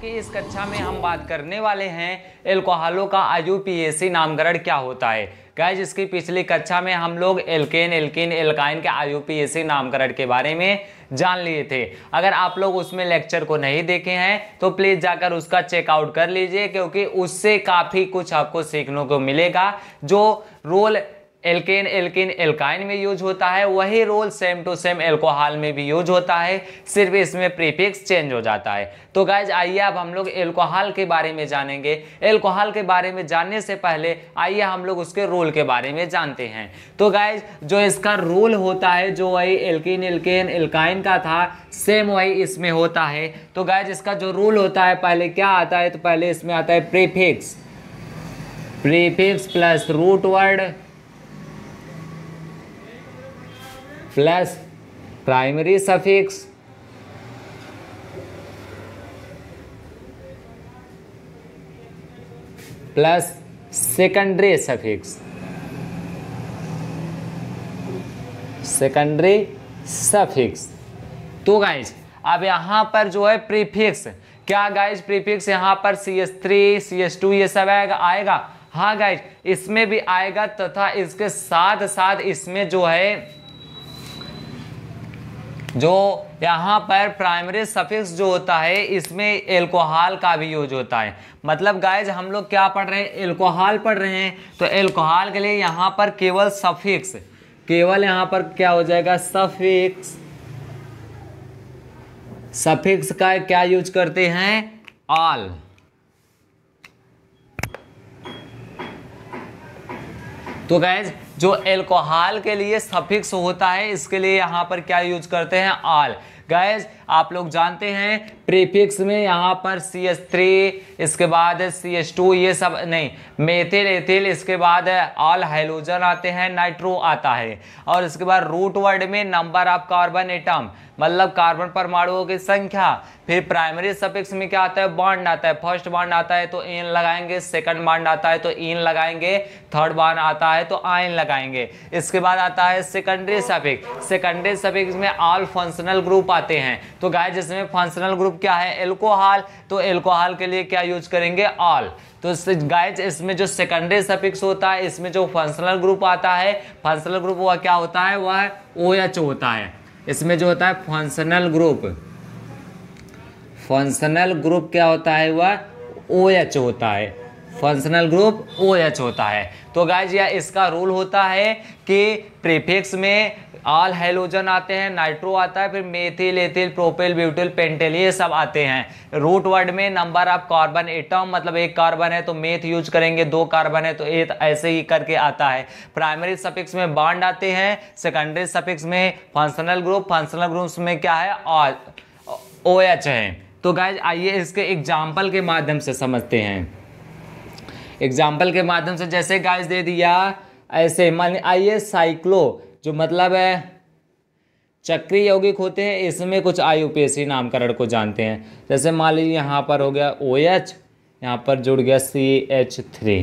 की इस कक्षा में हम बात करने वाले हैं एल्कोहलों का आयु नामकरण क्या होता है गैज इसकी पिछली कक्षा में हम लोग एल्केन एल्किन एल्काइन के आयु नामकरण के बारे में जान लिए थे अगर आप लोग उसमें लेक्चर को नहीं देखे हैं तो प्लीज़ जाकर उसका चेकआउट कर लीजिए क्योंकि उससे काफ़ी कुछ आपको सीखने को मिलेगा जो रोल एल्केन एल्किन एल्काइन में यूज होता है वही role same to same alcohol में भी यूज होता है सिर्फ इसमें प्रीफिक्स चेंज हो जाता है तो गाइज आइए अब हम लोग एल्कोहल के बारे में जानेंगे एल्कोहल के बारे में जानने से पहले आइए हम लोग उसके रोल के बारे में जानते हैं तो गाइज जो इसका रोल होता है जो वही एल्किन एल्केन एल्काइन का था सेम वही इसमें होता है तो गाइज इसका जो रोल होता है पहले क्या आता है तो पहले इसमें आता है prefix prefix plus root word plus primary suffix plus secondary suffix secondary suffix तो गाइज अब यहां पर जो है प्रीफिक्स क्या गाइज प्रीफिक्स यहां पर C S three C S two ये सब आएगा आएगा हाँ गाइज इसमें भी आएगा तथा तो इसके साथ साथ इसमें जो है जो यहाँ पर प्राइमरी सफिक्स जो होता है इसमें एल्कोहल का भी यूज होता है मतलब गाइज हम लोग क्या पढ़ रहे हैं एल्कोहल पढ़ रहे हैं तो एल्कोहल के लिए यहाँ पर केवल सफिक्स केवल यहाँ पर क्या हो जाएगा सफिक्स सफिक्स का क्या यूज करते हैं ऑल तो गैज जो एल्कोहल के लिए सफिक्स होता है इसके लिए यहाँ पर क्या यूज करते हैं आल गैस आप लोग जानते हैं प्रीफिक्स में यहाँ पर सी एस थ्री इसके बाद सी एस टू ये सब नहीं मेथिल एथिल इसके बाद ऑल हाइलोजन आते हैं नाइट्रो आता है और इसके बाद रूट वर्ड में नंबर ऑफ कार्बन एटम मतलब कार्बन परमाणुओं की संख्या फिर प्राइमरी सफिक्स में क्या आता है बॉन्ड आता है फर्स्ट बॉन्ड आता है तो एन लगाएंगे सेकंड बॉन्ड आता है तो इन लगाएंगे थर्ड बॉन्ड आता है तो आइन तो लगाएंगे इसके बाद आता है सेकेंडरी सफिक्स सेकेंडरी सफिक्स में ऑल फंक्शनल ग्रुप आते हैं तो गाय जिसमें फंक्शनल ग्रुप क्या है एल्कोहल तो एल्कोहल के लिए क्या यूज करेंगे ऑल तो गाइज इसमें जो सेकेंडरी सफिक्स होता है इसमें जो फंक्शनल ग्रुप आता है फंक्शनल ग्रुप वह क्या होता है वह ओ एच होता है इसमें जो होता है फंक्शनल ग्रुप फंक्शनल ग्रुप क्या होता है वह ओ एच होता है फंक्शनल ग्रुप ओ एच होता है तो गाइज यह इसका रूल होता है कि प्रीफिक्स में ऑल हेलोजन आते हैं नाइट्रो आता है फिर methyl ethyl propyl butyl pentyl ये सब आते हैं रूट वर्ड में नंबर ऑफ कार्बन एटम मतलब एक कार्बन है तो मेथ यूज करेंगे दो कार्बन है तो एथ ऐसे ही करके आता है प्राइमरी सफिक्स में बाड आते हैं सेकेंडरी सफिक्स में फंक्शनल ग्रुप फंक्शनल ग्रुप्स में क्या है ऑल ओ एच है तो गाइज आइए इसके एग्जाम्पल के माध्यम से समझते हैं एग्जाम्पल के माध्यम से जैसे गाइज दे दिया ऐसे मान आइए साइक्लो जो मतलब है चक्रीय यौगिक होते हैं इसमें कुछ आयुपेशी नामकरण को जानते हैं जैसे मान लीजिए यहाँ पर हो गया ओ OH, एच यहाँ पर जुड़ गया सी एच थ्री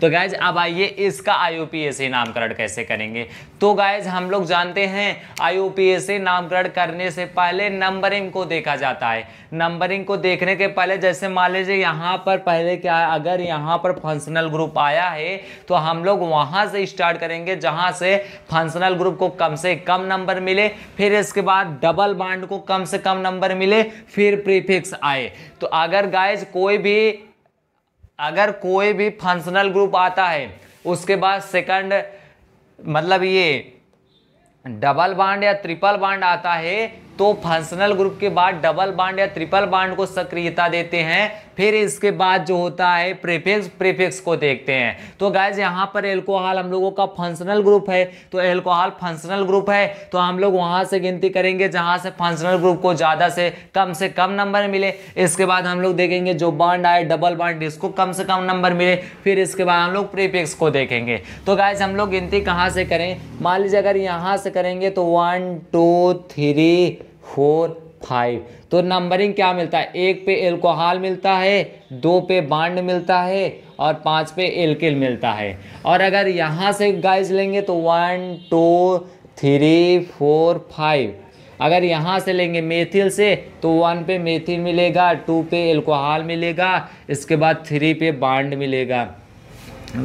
तो गाइज अब आइए इसका आई नामकरण कैसे करेंगे तो गाइज हम लोग जानते हैं आई नामकरण करने से पहले नंबरिंग को देखा जाता है नंबरिंग को देखने के पहले जैसे मान लीजिए यहाँ पर पहले क्या है अगर यहाँ पर फंक्शनल ग्रुप आया है तो हम लोग वहाँ से स्टार्ट करेंगे जहाँ से फंक्शनल ग्रुप को कम से कम नंबर मिले फिर इसके बाद डबल बाड को कम से कम नंबर मिले फिर प्रीफिक्स आए तो अगर गाइज कोई भी अगर कोई भी फंक्शनल ग्रुप आता है उसके बाद सेकंड मतलब ये डबल बांड या ट्रिपल बांड आता है तो फंक्शनल ग्रुप के बाद डबल बांड या ट्रिपल बांड को सक्रियता देते हैं फिर इसके बाद जो होता है प्रीफिक्स प्रीफिक्स को देखते हैं तो गैज यहाँ पर एल्कोहल हम लोगों का फंक्शनल ग्रुप है तो एल्कोहल फंक्शनल ग्रुप है तो हम लोग वहाँ से गिनती करेंगे जहाँ से फंक्शनल ग्रुप को ज़्यादा से कम से कम नंबर मिले इसके बाद हम लोग देखेंगे जो बॉन्ड आए डबल बॉन्ड इसको कम से कम नंबर मिले फिर इसके बाद हम लोग प्रीफिक्स को देखेंगे तो गैज हम लोग गिनती कहाँ से करें मान लीजिए अगर यहाँ से करेंगे तो one two three four five तो नंबरिंग क्या मिलता है एक पे एल्कोहल मिलता है दो पे बांड मिलता है और पाँच पे एल्किल मिलता है और अगर यहाँ से गाइस लेंगे तो one two three four five अगर यहाँ से लेंगे मेथिल से तो वन पे मेथिल मिलेगा टू पे एल्कोहल मिलेगा इसके बाद थ्री पे बांड मिलेगा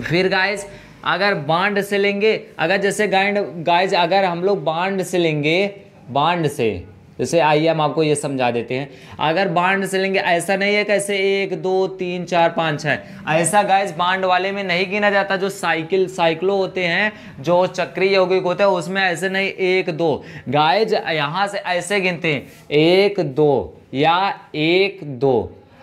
फिर गाइस अगर बांड से लेंगे अगर जैसे गाइड गाइज अगर हम लोग बांड से लेंगे बांड से जैसे आइए हम आपको ये समझा देते हैं अगर बांड से लेंगे ऐसा नहीं है कैसे एक दो तीन चार पाँच छः ऐसा गाइस बांड वाले में नहीं गिना जाता जो साइकिल साइकिलो होते हैं जो चक्रीय यौगिक होते हैं उसमें ऐसे नहीं एक दो गाइज यहाँ से ऐसे गिनते हैं एक दो या एक दो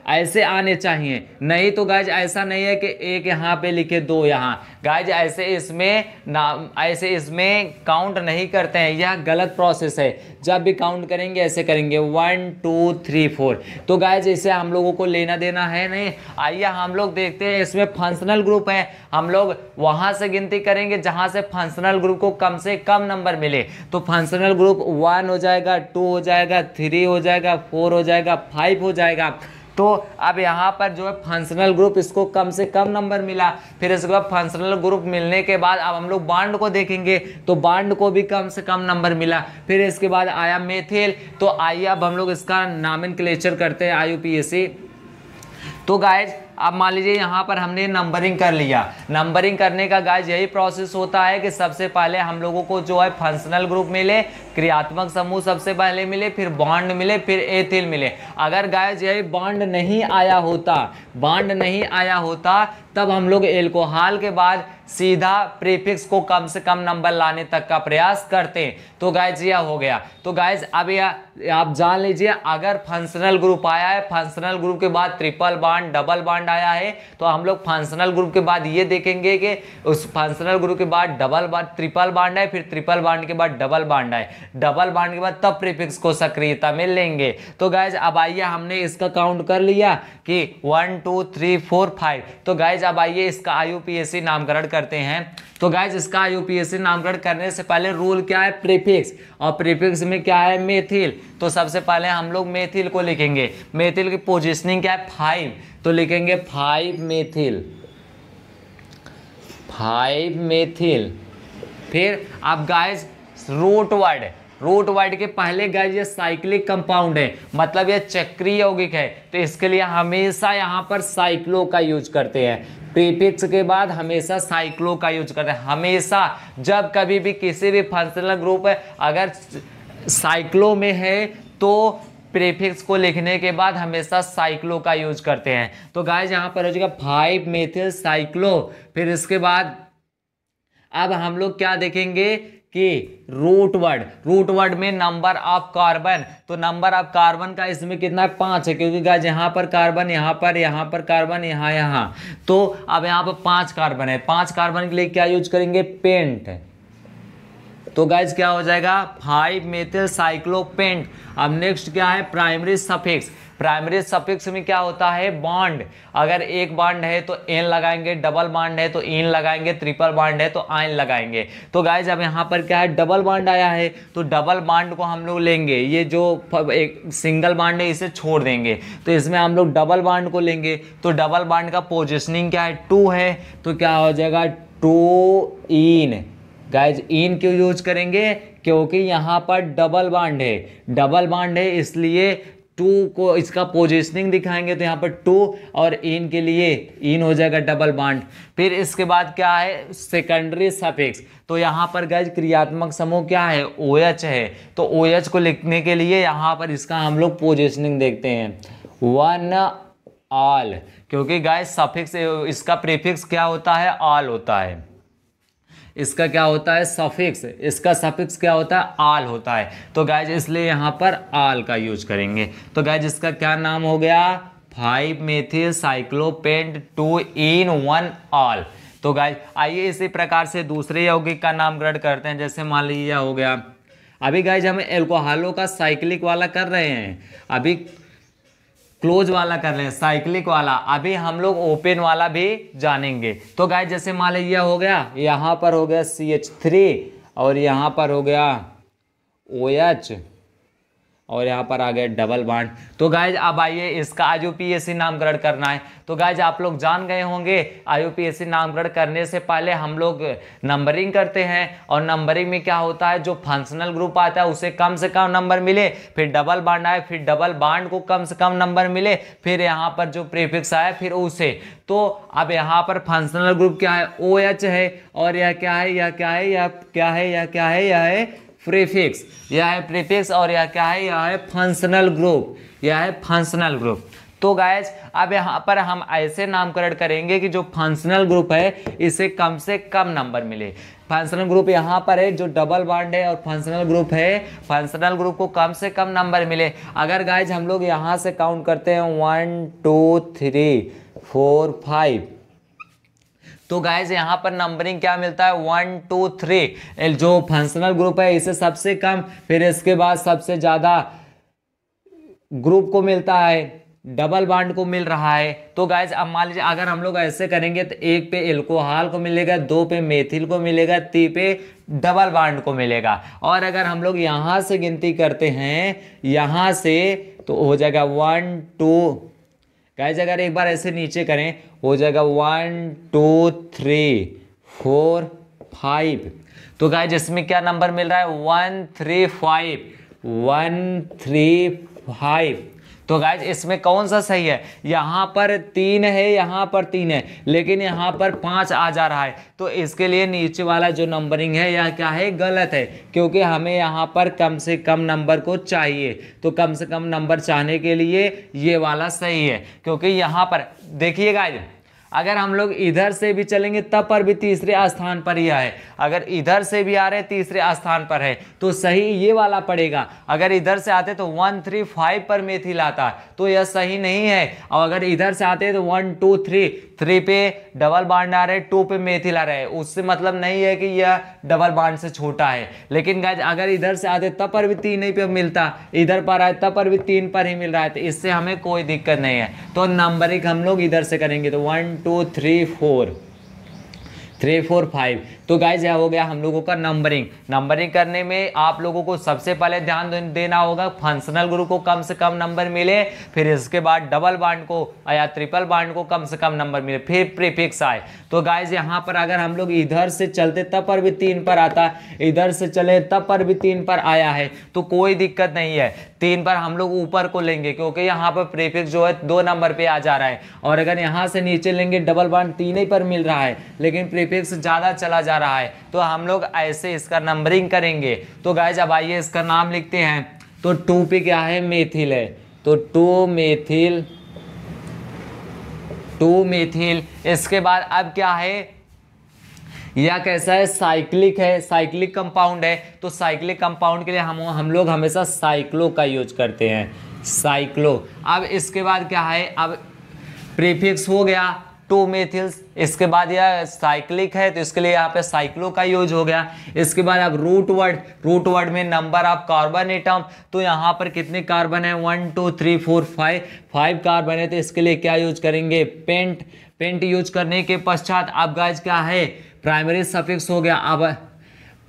ऐसे आने चाहिए नहीं तो गाइज ऐसा नहीं है कि एक यहाँ पे लिखे दो यहाँ गाइज ऐसे इसमें नाम ऐसे इसमें काउंट नहीं करते हैं यह गलत प्रोसेस है जब भी काउंट करेंगे ऐसे करेंगे वन टू थ्री फोर तो गाइज इसे हम लोगों को लेना देना है नहीं आइए हम लोग देखते हैं इसमें फंक्शनल ग्रुप है हम लोग वहाँ से गिनती करेंगे जहाँ से फंक्शनल ग्रुप को कम से कम नंबर मिले तो फंक्शनल ग्रुप वन हो जाएगा टू हो जाएगा थ्री हो जाएगा फोर हो जाएगा फाइव हो जाएगा तो अब यहाँ पर जो है फंक्शनल ग्रुप इसको कम से कम नंबर मिला फिर इसके बाद फंक्शनल ग्रुप मिलने के बाद अब हम लोग बाड को देखेंगे तो बाड को भी कम से कम नंबर मिला फिर इसके बाद आया मेथेल तो आइए अब हम लोग इसका नामिन करते हैं आई तो गाइज अब मान लीजिए यहाँ पर हमने नंबरिंग कर लिया नंबरिंग करने का गाइज यही प्रोसेस होता है कि सबसे पहले हम लोगों को जो है फंक्शनल ग्रुप मिले क्रियात्मक समूह सबसे पहले मिले फिर बॉन्ड मिले फिर एथिल मिले अगर गाय यही बॉन्ड नहीं आया होता बॉन्ड नहीं आया होता तब हम लोग एल्कोहल के बाद सीधा प्रीफिक्स को कम से कम नंबर लाने तक का प्रयास करते हैं तो गाइज यह हो गया तो गाइज अब यह आप जान लीजिए अगर फंक्शनल ग्रुप आया है फंक्शनल ग्रुप के बाद ट्रिपल बाड डबल बाड आया है तो हम लोग फंक्शनल ग्रुप के बाद ये देखेंगे कि उस फंक्शनल ग्रुप के बाद डबल बाड ट्रिपल बाड आए फिर ट्रिपल बाड के बाद डबल बाड आए डबल बाड के बाद तब प्रीफिक्स को सक्रियता में लेंगे तो गाइज अब आइए हमने इसका काउंट कर लिया कि one two three four five तो गाइज अब आइए इसका आयु नामकरण करते हैं तो गाइज इसका आईयूपीएससी नामकरण करने से पहले रूल क्या है प्रीफिक्स और प्रीफिक्स में क्या है मेथिल तो सबसे पहले हम लोग मेथिल को लिखेंगे मेथिल की पोजिशनिंग क्या है फाइव तो लिखेंगे फाइव मेथिल फाइव मेथिल फिर आप गाइज रोटवर्ड रोटवर्ड के पहले गाइज ये साइक्लिक कंपाउंड है मतलब ये चक्रीय यौगिक है तो इसके लिए हमेशा यहाँ पर साइक्लो का यूज करते हैं प्रीफिक्स के बाद हमेशा साइक्लो का यूज करते हैं हमेशा जब कभी भी किसी भी फंक्शनल ग्रुप अगर साइक्लो में है तो प्रीफिक्स को लिखने के बाद हमेशा साइक्लो का यूज करते हैं तो गाइज यहाँ पर हो जाएगा फाइव मेथिल साइक्लो फिर इसके बाद अब हम लोग क्या देखेंगे के रूटवर्ड रूटवर्ड में नंबर ऑफ कार्बन तो नंबर ऑफ कार्बन का इसमें कितना है पाँच है क्योंकि गाज यहाँ पर कार्बन यहाँ पर यहाँ पर कार्बन यहाँ यहाँ तो अब यहाँ पर पाँच कार्बन है पाँच कार्बन के लिए क्या यूज करेंगे पेंट तो गाइज क्या हो जाएगा फाइव मेथिल साइक्लोपेंट अब नेक्स्ट क्या है प्राइमरी सफेक्स प्राइमरी सफिक्स में क्या होता है बॉन्ड अगर एक बॉन्ड है तो एन लगाएंगे डबल बॉन्ड है तो इन लगाएंगे ट्रिपल बॉन्ड है तो आइन लगाएंगे तो गाइज अब यहाँ पर क्या है डबल बॉन्ड आया है तो डबल बॉन्ड को हम लोग लेंगे ये जो एक सिंगल बॉन्ड है इसे छोड़ देंगे तो इसमें हम लोग डबल बॉन्ड को लेंगे तो डबल बॉन्ड का पोजिशनिंग क्या है टू है तो क्या हो जाएगा टू इन गाइज इन क्यों यूज करेंगे क्योंकि यहाँ पर डबल बांड है डबल बांड है इसलिए टू को इसका पोजिशनिंग दिखाएंगे तो यहाँ पर टू और इन के लिए इन हो जाएगा डबल बांड फिर इसके बाद क्या है सेकेंडरी सफिक्स तो यहाँ पर गज क्रियात्मक समूह क्या है ओ OH है तो ओ OH को लिखने के लिए यहाँ पर इसका हम लोग पोजिशनिंग देखते हैं वन ऑल क्योंकि गाय सफिक्स इसका प्रीफिक्स क्या होता है ऑल होता है इसका क्या होता है सफिक्स इसका सफिक्स क्या होता है आल होता है तो गाइज इसलिए यहाँ पर आल का यूज करेंगे तो गाइज इसका क्या नाम हो गया five methyl cyclopent two ene one ol तो गाइज आइए इसी प्रकार से दूसरे यौगिक का नाम ग्रहण करते हैं जैसे मान लीजिए हो गया अभी गाइज हम एल्कोहलों का साइक्लिक वाला कर रहे हैं अभी क्लोज वाला कर लें साइक्लिक वाला अभी हम लोग ओपन वाला भी जानेंगे तो गाय जैसे मान लीजिए हो गया यहाँ पर हो गया सी एच थ्री और यहाँ पर हो गया ओ OH, एच और यहाँ पर आ गया डबल बाड तो गाइज अब आइए इसका सी नामकरण करना है तो गाइज आप लोग जान गए होंगे सी नामकरण करने से पहले हम लोग नंबरिंग करते हैं और नंबरिंग में क्या होता है जो फंक्शनल ग्रुप आता है उसे कम से कम नंबर मिले फिर डबल बाड आए फिर डबल बाड को कम से कम नंबर मिले फिर यहाँ पर जो प्रीफिक्स आया फिर उसे तो अब यहाँ पर फंक्शनल ग्रुप क्या है ओ OH है और यह क्या है यह क्या है यह क्या है यह क्या है यह है प्रीफिक्स यह है प्रीफिक्स और यह क्या है यह है फंक्शनल ग्रुप यह है फंक्शनल ग्रुप तो गायज अब यहाँ पर हम ऐसे नामकरण करेंगे कि जो फंक्शनल ग्रुप है इसे कम से कम नंबर मिले फंक्शनल ग्रुप यहाँ पर है जो डबल बॉन्ड है और फंक्शनल ग्रुप है फंक्शनल ग्रुप को कम से कम नंबर मिले अगर गाइज हम लोग यहाँ से काउंट करते हैं one two three four five तो गाइज यहाँ पर नंबरिंग क्या मिलता है वन टू थ्री जो फंक्शनल ग्रुप है इसे सबसे कम फिर इसके बाद सबसे ज़्यादा ग्रुप को मिलता है डबल बाड को मिल रहा है तो गाइज अब मान लीजिए अगर हम लोग ऐसे करेंगे तो एक पे एल्कोहल को मिलेगा दो पे मेथिल को मिलेगा तीन पे डबल बाड को मिलेगा और अगर हम लोग यहाँ से गिनती करते हैं यहाँ से तो हो जाएगा वन टू गाइज अगर एक बार ऐसे नीचे करें हो जाएगा one two three four five तो गाइज इसमें क्या नंबर मिल रहा है one three five one three five तो गाइज इसमें कौन सा सही है यहाँ पर तीन है यहाँ पर तीन है लेकिन यहाँ पर पाँच आ जा रहा है तो इसके लिए नीचे वाला जो नंबरिंग है यह क्या है गलत है क्योंकि हमें यहाँ पर कम से कम नंबर को चाहिए तो कम से कम नंबर चाहने के लिए ये वाला सही है क्योंकि यहाँ पर देखिए गाइज अगर हम लोग इधर से भी चलेंगे तब पर भी तीसरे स्थान पर ही आए अगर इधर से भी आ रहे तीसरे स्थान पर है तो सही ये वाला पड़ेगा अगर इधर से आते तो वन थ्री फाइव पर मेथिल आता तो यह सही नहीं है और अगर इधर से आते तो वन टू थ्री थ्री पे डबल बाड आ रहे टू पे मेथिल आ रहे उससे मतलब नहीं है कि यह डबल बाड से छोटा है लेकिन गाय अगर इधर से आते तब पर भी तीन ही पे मिलता इधर पर आए तब पर भी तीन पर ही मिल रहा है तो इससे हमें कोई दिक्कत नहीं है तो नंबरिंग हम लोग इधर से करेंगे तो one two three four three four five तो गाइज यह हो गया हम लोगों का नंबरिंग नंबरिंग करने में आप लोगों को सबसे पहले ध्यान देना होगा फंक्शनल ग्रुप को कम से कम नंबर मिले फिर इसके बाद डबल बाड को या ट्रिपल बाड को कम से कम नंबर मिले फिर प्रीफिक्स आए तो गाइज यहाँ पर अगर हम लोग इधर से चलते तब पर भी तीन पर आता इधर से चले तब पर भी तीन पर आया है तो कोई दिक्कत नहीं है तीन पर हम लोग ऊपर को लेंगे क्योंकि यहाँ पर प्रीफिक्स जो है दो नंबर पे आ जा रहा है और अगर यहाँ से नीचे लेंगे डबल बाड तीन ही पर मिल रहा है लेकिन प्रीफिक्स ज़्यादा चला जा जा रहा है तो हम लोग ऐसे इसका नंबरिंग करेंगे तो गाइज अब आइए इसका नाम लिखते हैं तो टू पे क्या है मेथिल है तो टू मेथिल टू मेथिल इसके बाद अब क्या है या कैसा है साइक्लिक है साइक्लिक कंपाउंड है तो साइक्लिक कंपाउंड के लिए हम हम लोग हमेशा साइक्लो का यूज करते हैं साइक्लो अब इसके बाद क्या है अब प्रीफिक्स हो गया टू मेथिल्स इसके बाद यह साइक्लिक है तो इसके लिए यहाँ पे साइक्लो का यूज हो गया इसके बाद आप रूट वर्ड रूट वर्ड में नंबर ऑफ कार्बन एटम तो यहाँ पर कितने कार्बन है one two three four five five carbon है तो इसके लिए क्या यूज करेंगे पेंट पेंट यूज करने के पश्चात अब गाइज क्या है प्राइमरी सफिक्स हो गया अब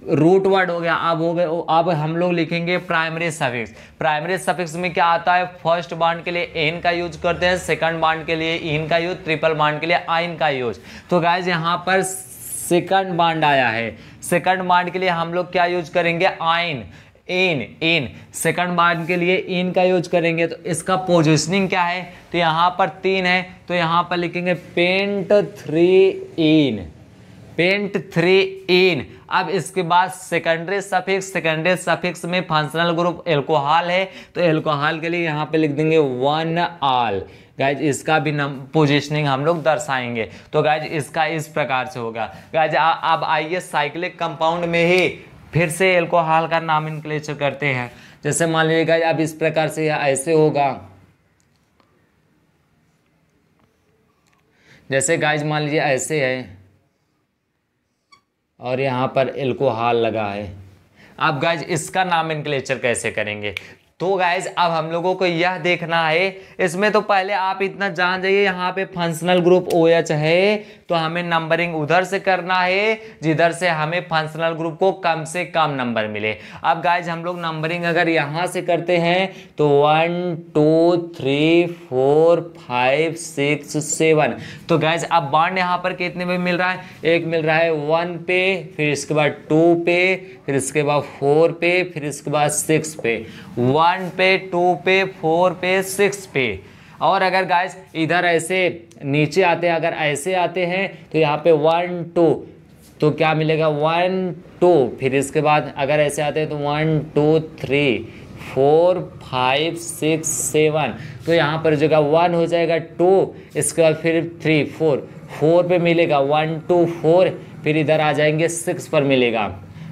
रूट वर्ड हो गया अब हो गए अब हम लोग लिखेंगे प्राइमरी सफिक्स प्राइमरी सफिक्स में क्या आता है फर्स्ट बांड के लिए एन का यूज करते हैं सेकंड बांड के लिए इन का यूज ट्रिपल बांड के लिए आइन का यूज तो गाइज यहाँ पर सेकंड बांड आया है सेकंड बांड के लिए हम लोग क्या यूज करेंगे आइन इन इन सेकंड बांड के लिए इन का यूज करेंगे तो इसका पोजिशनिंग क्या है तो यहाँ पर तीन है तो यहाँ पर लिखेंगे pent three ene pent three ene अब इसके बाद सेकेंडरी सफिक्स सेकेंडरी सफिक्स में फंक्शनल ग्रुप एल्कोहल है तो एल्कोहल के लिए यहाँ पे लिख देंगे वन आल गाइज इसका भी नम पोजिशनिंग हम लोग दर्शाएंगे तो गाइज इसका इस प्रकार से होगा गाइज अब आइए साइक्लिक कंपाउंड में ही फिर से एल्कोहल का नाम इनक्लेचर करते हैं जैसे मान लीजिए गाइज अब इस प्रकार से ऐसे होगा जैसे गाइज मान लीजिए ऐसे है और यहाँ पर एल्कोहल लगा है आप गाइज इसका नाम इनक्लेचर कैसे करेंगे तो गाइज अब हम लोगों को यह देखना है इसमें तो पहले आप इतना जान जाइए यहाँ पे फंक्शनल ग्रुप ओ एच है तो हमें नंबरिंग उधर से करना है जिधर से हमें फंक्शनल ग्रुप को कम से कम नंबर मिले अब गाइज हम लोग नंबरिंग अगर यहाँ से करते हैं तो one two three four five six seven तो गाइज अब बाड यहाँ पर कितने में मिल रहा है एक मिल रहा है वन पे फिर इसके बाद टू पे फिर इसके बाद फोर पे फिर इसके बाद सिक्स पे वन वन पे टू पे फोर पे सिक्स पे और अगर गाइस इधर ऐसे नीचे आते हैं अगर ऐसे आते हैं तो यहाँ पे वन टू तो क्या मिलेगा वन टू फिर इसके बाद अगर ऐसे आते हैं तो one two three four five six seven तो यहाँ पर जगह वन हो जाएगा टू इसके बाद फिर थ्री फोर फोर पे मिलेगा वन टू फोर फिर इधर आ जाएंगे सिक्स पर मिलेगा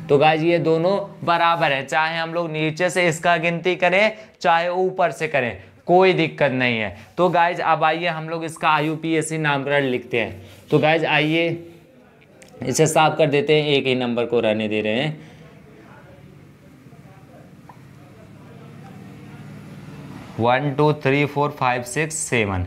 तो गाइज ये दोनों बराबर है चाहे हम लोग नीचे से इसका गिनती करें चाहे ऊपर से करें कोई दिक्कत नहीं है तो गाइज अब आइए हम लोग इसका आयु नामकरण लिखते हैं तो गाइज आइए इसे साफ कर देते हैं एक ही नंबर को रहने दे रहे हैं one two three four five six seven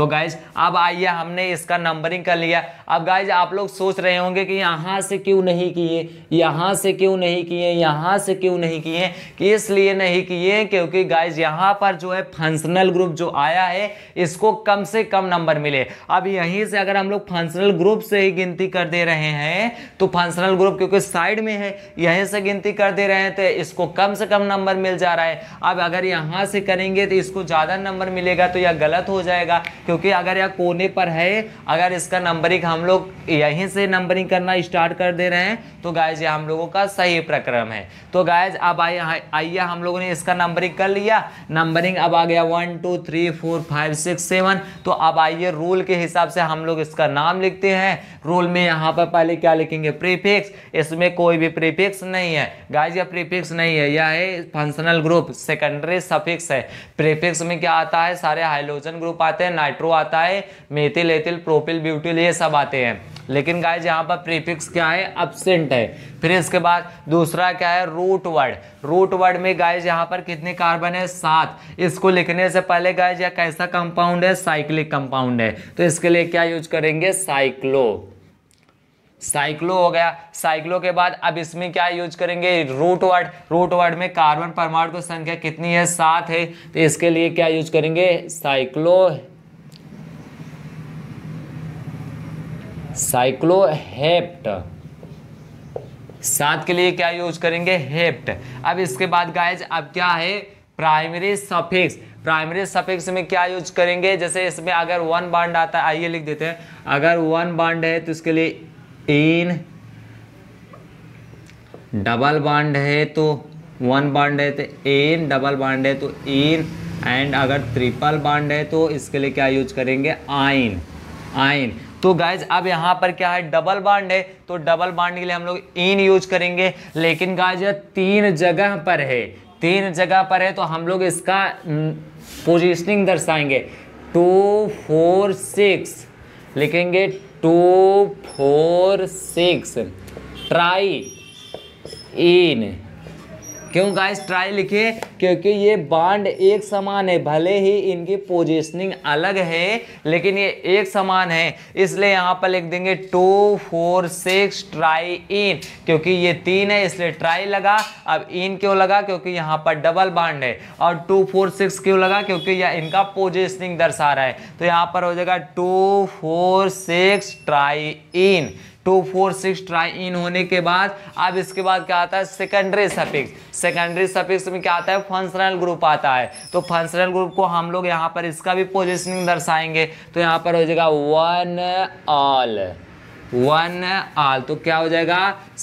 तो गाइज अब आइए हमने इसका नंबरिंग कर लिया अब गाइज आप लोग सोच रहे होंगे कि यहाँ से क्यों नहीं किए यहाँ से क्यों नहीं किए यहाँ से क्यों नहीं किए कि इसलिए नहीं किए क्योंकि गाइज यहाँ पर जो है फंक्शनल ग्रुप जो आया है इसको कम से कम नंबर मिले अब यहीं से अगर हम लोग फंक्शनल ग्रुप से ही गिनती कर दे रहे हैं तो फंक्शनल ग्रुप क्योंकि साइड में है यहीं से गिनती कर दे रहे हैं तो इसको कम से कम नंबर मिल जा रहा है अब अगर यहाँ से करेंगे तो इसको ज़्यादा नंबर मिलेगा तो यह गलत हो जाएगा क्योंकि अगर यह कोने पर है अगर इसका नंबरिंग हम लोग यहीं से नंबरिंग करना स्टार्ट कर दे रहे हैं तो गायज ये हम लोगों का सही प्रक्रम है तो गायज अब आइए हाँ, आइए हम लोगों ने इसका नंबरिंग कर लिया नंबरिंग अब आ गया one two three four five six seven तो अब आइए रूल के हिसाब से हम लोग इसका नाम लिखते हैं रूल में यहाँ पर पहले क्या लिखेंगे प्रीफिक्स इसमें कोई भी प्रीफिक्स नहीं है गाइज यह प्रीफिक्स नहीं है यह है फंक्शनल ग्रुप सेकेंडरी सफिक्स है प्रीफिक्स में क्या आता है सारे हाइलोजन ग्रुप आते हैं नाइट नाइट्रो आता है मेथिल एथिल प्रोपिल ब्यूटिल ये सब आते हैं लेकिन गाइज यहाँ पर प्रीफिक्स क्या है अपसेंट है फिर इसके बाद दूसरा क्या है रूट वर्ड रूट वर्ड में गाइज यहाँ पर कितने कार्बन है सात इसको लिखने से पहले गाइज यह कैसा कंपाउंड है साइक्लिक कंपाउंड है तो इसके लिए क्या यूज करेंगे साइक्लो साइक्लो हो गया साइक्लो के बाद अब इसमें क्या यूज करेंगे रूट वर्ड रूट वर्ड में कार्बन परमाणु की संख्या कितनी है सात है तो इसके लिए क्या यूज करेंगे साइक्लो साइक्लोहेप्ट सात के लिए क्या यूज करेंगे हेप्ट अब इसके बाद गाइज अब क्या है प्राइमरी सफिक्स प्राइमरी सफिक्स में क्या यूज करेंगे जैसे इसमें अगर वन बाड आता है आइए लिख देते हैं अगर वन बाड है तो इसके लिए इन डबल बाड है तो वन बांड है तो इन डबल बाड है तो इन एंड अगर ट्रिपल बाड है तो इसके लिए क्या यूज करेंगे आइन आइन तो गाइज अब यहाँ पर क्या है डबल बाड है तो डबल बाड के लिए हम लोग इन यूज करेंगे लेकिन गाइज तीन जगह पर है तीन जगह पर है तो हम लोग इसका पोजिशनिंग दर्शाएंगे टू फोर सिक्स लिखेंगे two four six triene क्यों गाइस ट्राई लिखे क्योंकि ये बांड एक समान है भले ही इनकी पोजिशनिंग अलग है लेकिन ये एक समान है इसलिए यहाँ पर लिख देंगे two four six triene क्योंकि ये तीन है इसलिए ट्राई लगा अब इन क्यों लगा क्योंकि यहाँ पर डबल बांड है और टू फोर सिक्स क्यों लगा क्योंकि यह इनका पोजिशनिंग दर्शा रहा है तो यहाँ पर हो जाएगा two four six triene two four six triene होने के बाद अब इसके बाद क्या आता है सेकेंडरी सफिक्स सेकेंडरी सफिक्स में क्या आता है फंक्शनल ग्रुप आता है तो फंक्शनल ग्रुप को हम लोग यहाँ पर इसका भी पोजिशनिंग दर्शाएंगे तो यहाँ पर हो जाएगा वन ऑल वन आल तो क्या हो जाएगा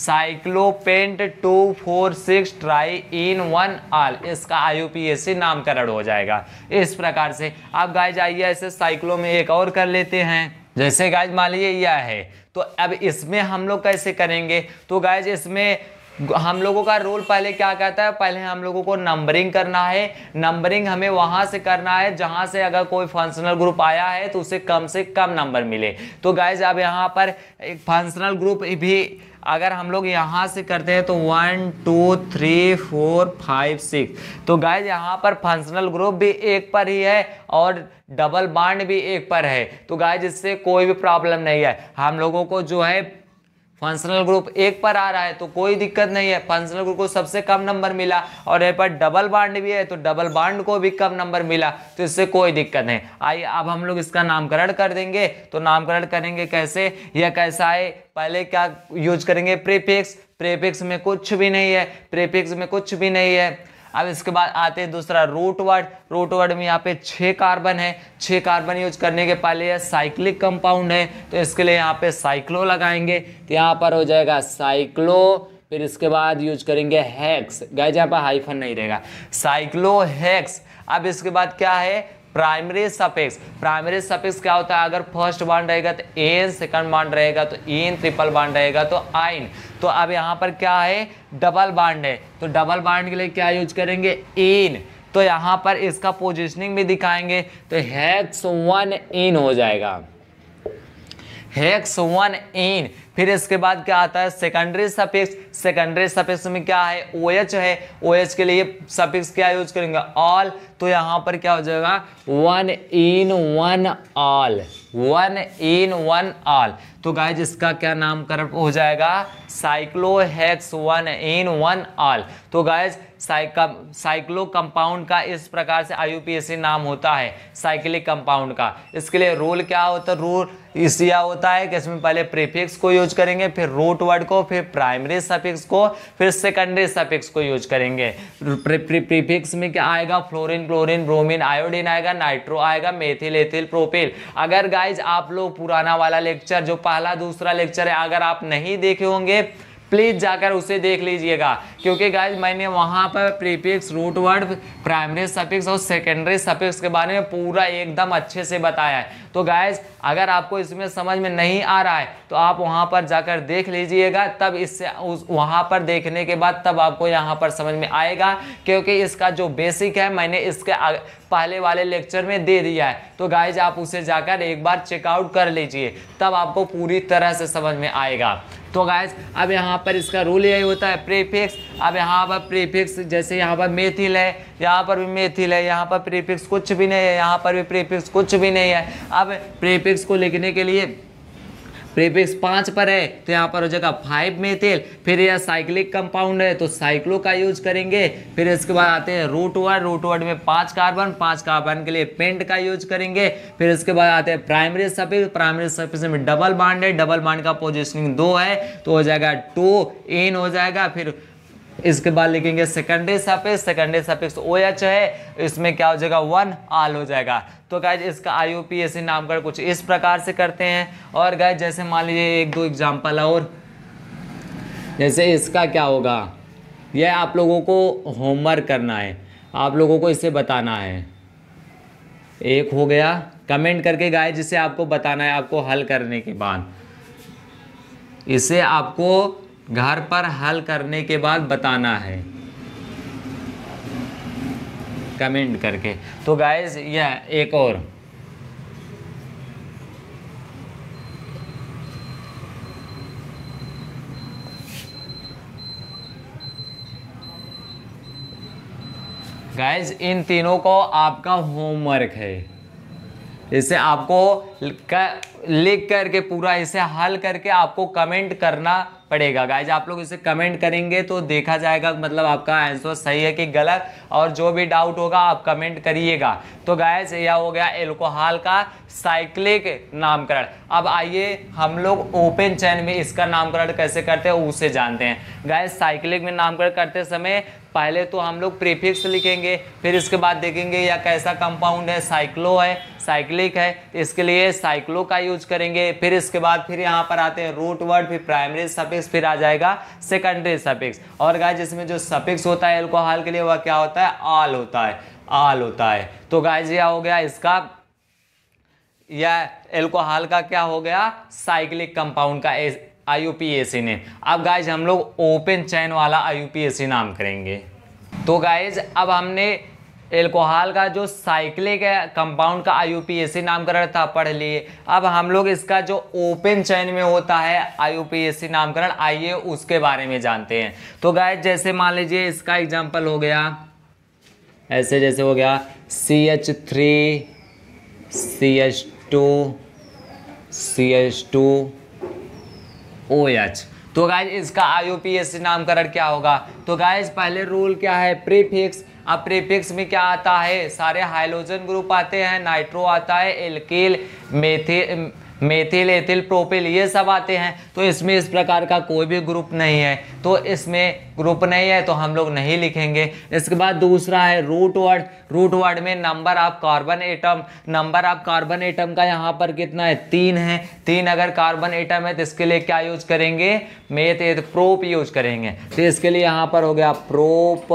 cyclopent two four six triene one ol इसका आई नामकरण हो जाएगा इस प्रकार से आप गाय जाइए ऐसे साइक्लो में एक और कर लेते हैं जैसे गाइज मान लीजिए यह है तो अब इसमें हम लोग कैसे करेंगे तो गाइज इसमें हम लोगों का रोल पहले क्या कहता है पहले हम लोगों को नंबरिंग करना है नंबरिंग हमें वहां से करना है जहां से अगर कोई फंक्शनल ग्रुप आया है तो उसे कम से कम नंबर मिले तो गाइज अब यहाँ पर एक फंक्शनल ग्रुप भी अगर हम लोग यहाँ से करते हैं तो one two three four five six तो गाइज यहाँ पर फंक्शनल ग्रुप भी एक पर ही है और डबल बांड भी एक पर है तो गाइज इससे कोई भी प्रॉब्लम नहीं है हम लोगों को जो है फंक्शनल ग्रुप एक पर आ रहा है तो कोई दिक्कत नहीं है फंक्शनल ग्रुप को सबसे कम नंबर मिला और यहाँ पर डबल बाड भी है तो डबल बाड को भी कम नंबर मिला तो इससे कोई दिक्कत नहीं आइए अब हम लोग इसका नामकरण कर देंगे तो नामकरण करेंगे कैसे या कैसा है पहले क्या यूज करेंगे प्रीफिक्स प्रीफिक्स में कुछ भी नहीं है प्रीफिक्स में कुछ भी नहीं है अब इसके बाद आते हैं दूसरा रोटवर्ड रोटवर्ड में यहाँ पे छः कार्बन है छः कार्बन यूज करने के पहले यह साइक्लिक कंपाउंड है तो इसके लिए यहाँ पे साइक्लो लगाएंगे तो यहाँ पर हो जाएगा साइक्लो फिर इसके बाद यूज करेंगे हैक्स गाय जहाँ पर हाइफन नहीं रहेगा साइक्लो हैक्स अब इसके बाद क्या है प्राइमरी सफिक्स प्राइमरी सफिक्स क्या होता है अगर फर्स्ट बॉन्ड रहेगा तो एन सेकंड बॉन्ड रहेगा तो एन ट्रिपल बॉन्ड रहेगा तो आइन तो अब यहाँ पर क्या है डबल बॉन्ड है तो डबल बॉन्ड के लिए क्या यूज करेंगे एन तो यहाँ पर इसका पोजिशनिंग भी दिखाएंगे तो हैक्स वन इन हो जाएगा हेक्स वन इन फिर इसके बाद क्या आता है सेकेंडरी सफिक्स सेकेंडरी सफिक्स में क्या है ओ OH है ओ OH के लिए सफिक्स क्या यूज करेंगे ऑल तो यहाँ पर क्या हो जाएगा one ene one ol one ene one ol तो गाय जिसका क्या नामकरण हो जाएगा cyclohex one ene one ol तो गाइज साइक्लो कंपाउंड का इस प्रकार से सी नाम होता है साइक्लिक कंपाउंड का इसके लिए रूल क्या होता है रूल इसिया होता है कि इसमें पहले प्रीफिक्स को यूज यूज करेंगे फिर रूट वर्ड को फिर प्राइमरी सफिक्स को फिर सेकेंडरी सफिक्स को यूज करेंगे प्रीफिक्स में क्या आएगा फ्लोरिन क्लोरिन ब्रोमिन आयोडीन आएगा नाइट्रो आएगा मेथिल एथिल प्रोपिल अगर गाइज आप लोग पुराना वाला लेक्चर जो पहला दूसरा लेक्चर है अगर आप नहीं देखे होंगे प्लीज़ जाकर उसे देख लीजिएगा क्योंकि गाइज मैंने वहाँ पर prefix root word primary suffix और सेकेंडरी सफिक्स के बारे में पूरा एकदम अच्छे से बताया है तो गाइज अगर आपको इसमें समझ में नहीं आ रहा है तो आप वहाँ पर जाकर देख लीजिएगा तब इससे उस वहाँ पर देखने के बाद तब आपको यहाँ पर समझ में आएगा क्योंकि इसका जो बेसिक है मैंने इसके पहले वाले लेक्चर में दे दिया है तो गाइज आप उसे जाकर एक बार चेकआउट कर लीजिए तब आपको पूरी तरह से समझ में आएगा तो गाइज अब यहाँ पर इसका रूल यही होता है प्रीफिक्स अब यहाँ पर प्रीफिक्स जैसे यहाँ पर मेथिल है यहाँ पर भी मेथिल है यहाँ पर प्रीफिक्स कुछ भी नहीं है यहाँ पर भी प्रीफिक्स कुछ भी नहीं है अब प्रीफिक्स को लिखने के लिए प्रीफिक्स पाँच पर है तो यहाँ पर हो जाएगा फाइव मेथिल फिर यह साइक्लिक कंपाउंड है तो साइक्लो का यूज करेंगे फिर इसके बाद आते हैं रूट वर्ड रूट वर्ड में पाँच कार्बन पाँच कार्बन के लिए पेंट का यूज करेंगे फिर इसके बाद आते हैं प्राइमरी सफिक्स प्राइमरी सफिक्स में डबल बाड है डबल बाड का पोजिशनिंग दो है तो हो जाएगा टू एन हो जाएगा फिर इसके बाद लिखेंगे सेकेंडरी सापेक्ष सेकेंडरी सापेक्ष ओ एच है इसमें क्या हो जाएगा वन आल हो जाएगा तो गाय इसका आई ओ पी एस सी नामकरण कुछ इस प्रकार से करते हैं और गाय जैसे मान लीजिए एक दो एग्जाम्पल और जैसे इसका क्या होगा यह आप लोगों को होमवर्क करना है आप लोगों को इसे बताना है एक हो गया कमेंट करके गाय जिसे आपको बताना है आपको हल करने के बाद इसे आपको घर पर हल करने के बाद बताना है कमेंट करके तो गाइज यह एक और गाइज इन तीनों को आपका होमवर्क है इससे आपको लिख करके पूरा इसे हल करके आपको कमेंट करना पड़ेगा गाइज आप लोग इसे कमेंट करेंगे तो देखा जाएगा मतलब आपका आंसर सही है कि गलत और जो भी डाउट होगा आप कमेंट करिएगा तो गाइज यह हो गया एल्कोहल का साइक्लिक नामकरण अब आइए हम लोग ओपन चैन में इसका नामकरण कैसे करते हैं उसे जानते हैं गाइज साइक्लिक में नामकरण करते समय पहले तो हम लोग प्रीफिक्स लिखेंगे फिर इसके बाद देखेंगे या कैसा कंपाउंड है साइक्लो है साइक्लिक है तो इसके लिए साइक्लो का यूज करेंगे फिर इसके बाद फिर यहाँ पर आते हैं रूट वर्ड फिर प्राइमरी सफिक्स फिर आ जाएगा सेकेंडरी सफिक्स और गाइज इसमें जो सफिक्स होता है एल्कोहल के लिए वह क्या होता है आल होता है आल होता है तो गाइज यह हो गया इसका या एल्कोहल का क्या हो गया साइक्लिक कंपाउंड का आई ने अब गाइज हम लोग ओपन चैन वाला आई नाम करेंगे तो गाइज अब हमने एल्कोहल का जो साइक्लिक कंपाउंड का आई नामकरण था पढ़ लिए अब हम लोग इसका जो ओपन चैन में होता है आई नामकरण आइए उसके बारे में जानते हैं तो गाय जैसे मान लीजिए इसका एग्जाम्पल हो गया ऐसे जैसे हो गया C H three C H two C H two O H तो गाइज इसका आई नामकरण क्या होगा तो गाइज पहले रूल क्या है प्रीफिक्स अब प्रीफिक्स में क्या आता है सारे हाइलोजन ग्रुप आते हैं नाइट्रो आता है एल्किल मेथे मेथिल एथिल प्रोपिल ये सब आते हैं तो इसमें इस प्रकार का कोई भी ग्रुप नहीं है तो इसमें ग्रुप नहीं है तो हम लोग नहीं लिखेंगे इसके बाद दूसरा है रूट वर्ड रूट वर्ड में number of carbon atom number of carbon atom का यहाँ पर कितना है तीन है तीन अगर कार्बन एटम है तो इसके लिए क्या यूज करेंगे मेथ एथ प्रोप यूज करेंगे तो इसके लिए यहाँ पर हो गया प्रोप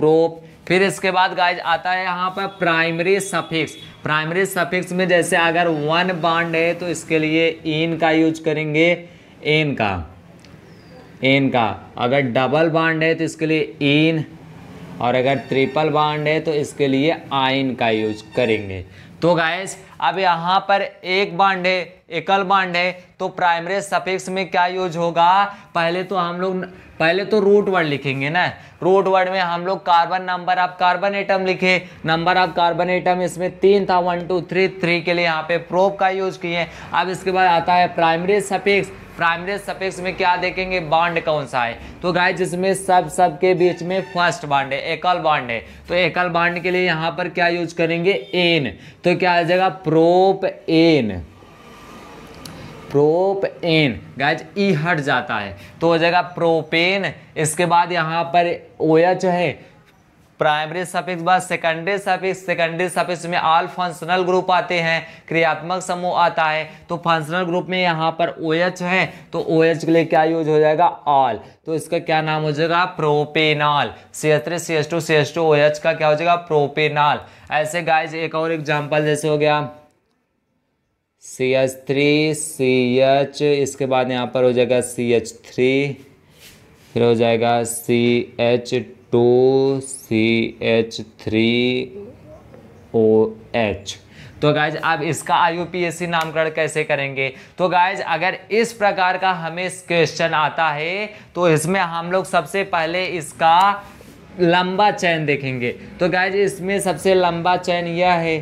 प्रोप फिर इसके बाद गाइज आता है यहाँ पर प्राइमरी सफिक्स प्राइमरी सफिक्स में जैसे अगर वन बाड है तो इसके लिए इन का यूज करेंगे एन का एन का अगर डबल बाड है तो इसके लिए इन और अगर ट्रिपल बाड है तो इसके लिए आइन का यूज करेंगे तो गाइज अब यहाँ पर एक बाड है एकल बाड है तो प्राइमरी सफिक्स में क्या यूज होगा पहले तो हम लोग पहले तो रूट वर्ड लिखेंगे ना रूट वर्ड में हम लोग carbon number of carbon atom लिखे नंबर ऑफ कार्बन एटम इसमें तीन था वन टू थ्री थ्री के लिए यहाँ पे प्रोप का यूज किए अब इसके बाद आता है प्राइमरी सफिक्स प्राइमरी सफिक्स में क्या देखेंगे बॉन्ड कौन सा है तो गाय जिसमें सब सब के बीच में फर्स्ट बॉन्ड है एकल बॉन्ड है तो एकल बॉन्ड के लिए यहाँ पर क्या यूज करेंगे एन तो क्या आ जाएगा propene propene guys E e हट जाता है तो हो जाएगा प्रोपेन इसके बाद यहाँ पर ओ एच है प्राइमरी सफिक्स बाद सेकेंडरी सफिक्स सेकेंडरी सफिक्स में आल फंक्शनल ग्रुप आते हैं क्रियात्मक समूह आता है तो फंक्शनल ग्रुप में यहाँ पर ओ एच है तो ओ एच के लिए क्या यूज हो जाएगा ऑल तो इसका क्या नाम हो जाएगा propanol C S three C S two C S two O H का क्या हो जाएगा प्रोपेनॉल ऐसे गाइज एक और एग्जाम्पल जैसे हो गया C H three C H इसके बाद यहाँ पर हो जाएगा सी एच थ्री फिर हो जाएगा C H two C H three O H तो गाइज आप इसका I U P S C नामकरण कैसे करेंगे तो गाइज अगर इस प्रकार का हमें क्वेश्चन आता है तो इसमें हम लोग सबसे पहले इसका लंबा चैन देखेंगे तो गाइज इसमें सबसे लंबा चैन यह है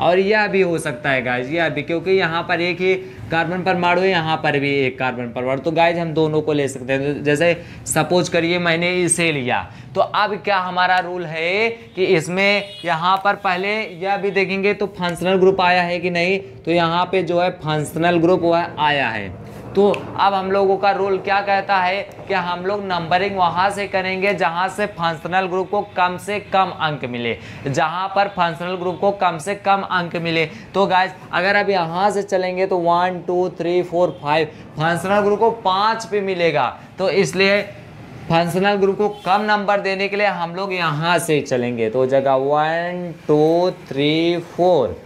और यह भी हो सकता है गाइज यह भी क्योंकि यहाँ पर एक ही कार्बन परमाणु है यहाँ पर भी एक कार्बन परमाणु तो गाइज हम दोनों को ले सकते हैं जैसे सपोज करिए मैंने इसे लिया तो अब क्या हमारा रूल है कि इसमें यहाँ पर पहले यह भी देखेंगे तो फंक्शनल ग्रुप आया है कि नहीं तो यहाँ पे जो है फंक्शनल ग्रुप वह आया है तो अब हम लोगों का रोल क्या कहता है कि हम लोग नंबरिंग वहाँ से करेंगे जहाँ से फंक्शनल ग्रुप को कम से कम अंक मिले जहाँ पर फंक्शनल ग्रुप को कम से कम अंक मिले तो गाइज अगर अब यहाँ से चलेंगे तो one two three four five functional group को पाँच पे मिलेगा तो इसलिए फंक्शनल ग्रुप को कम नंबर देने के लिए हम लोग यहाँ से चलेंगे तो जगह वन टू थ्री फोर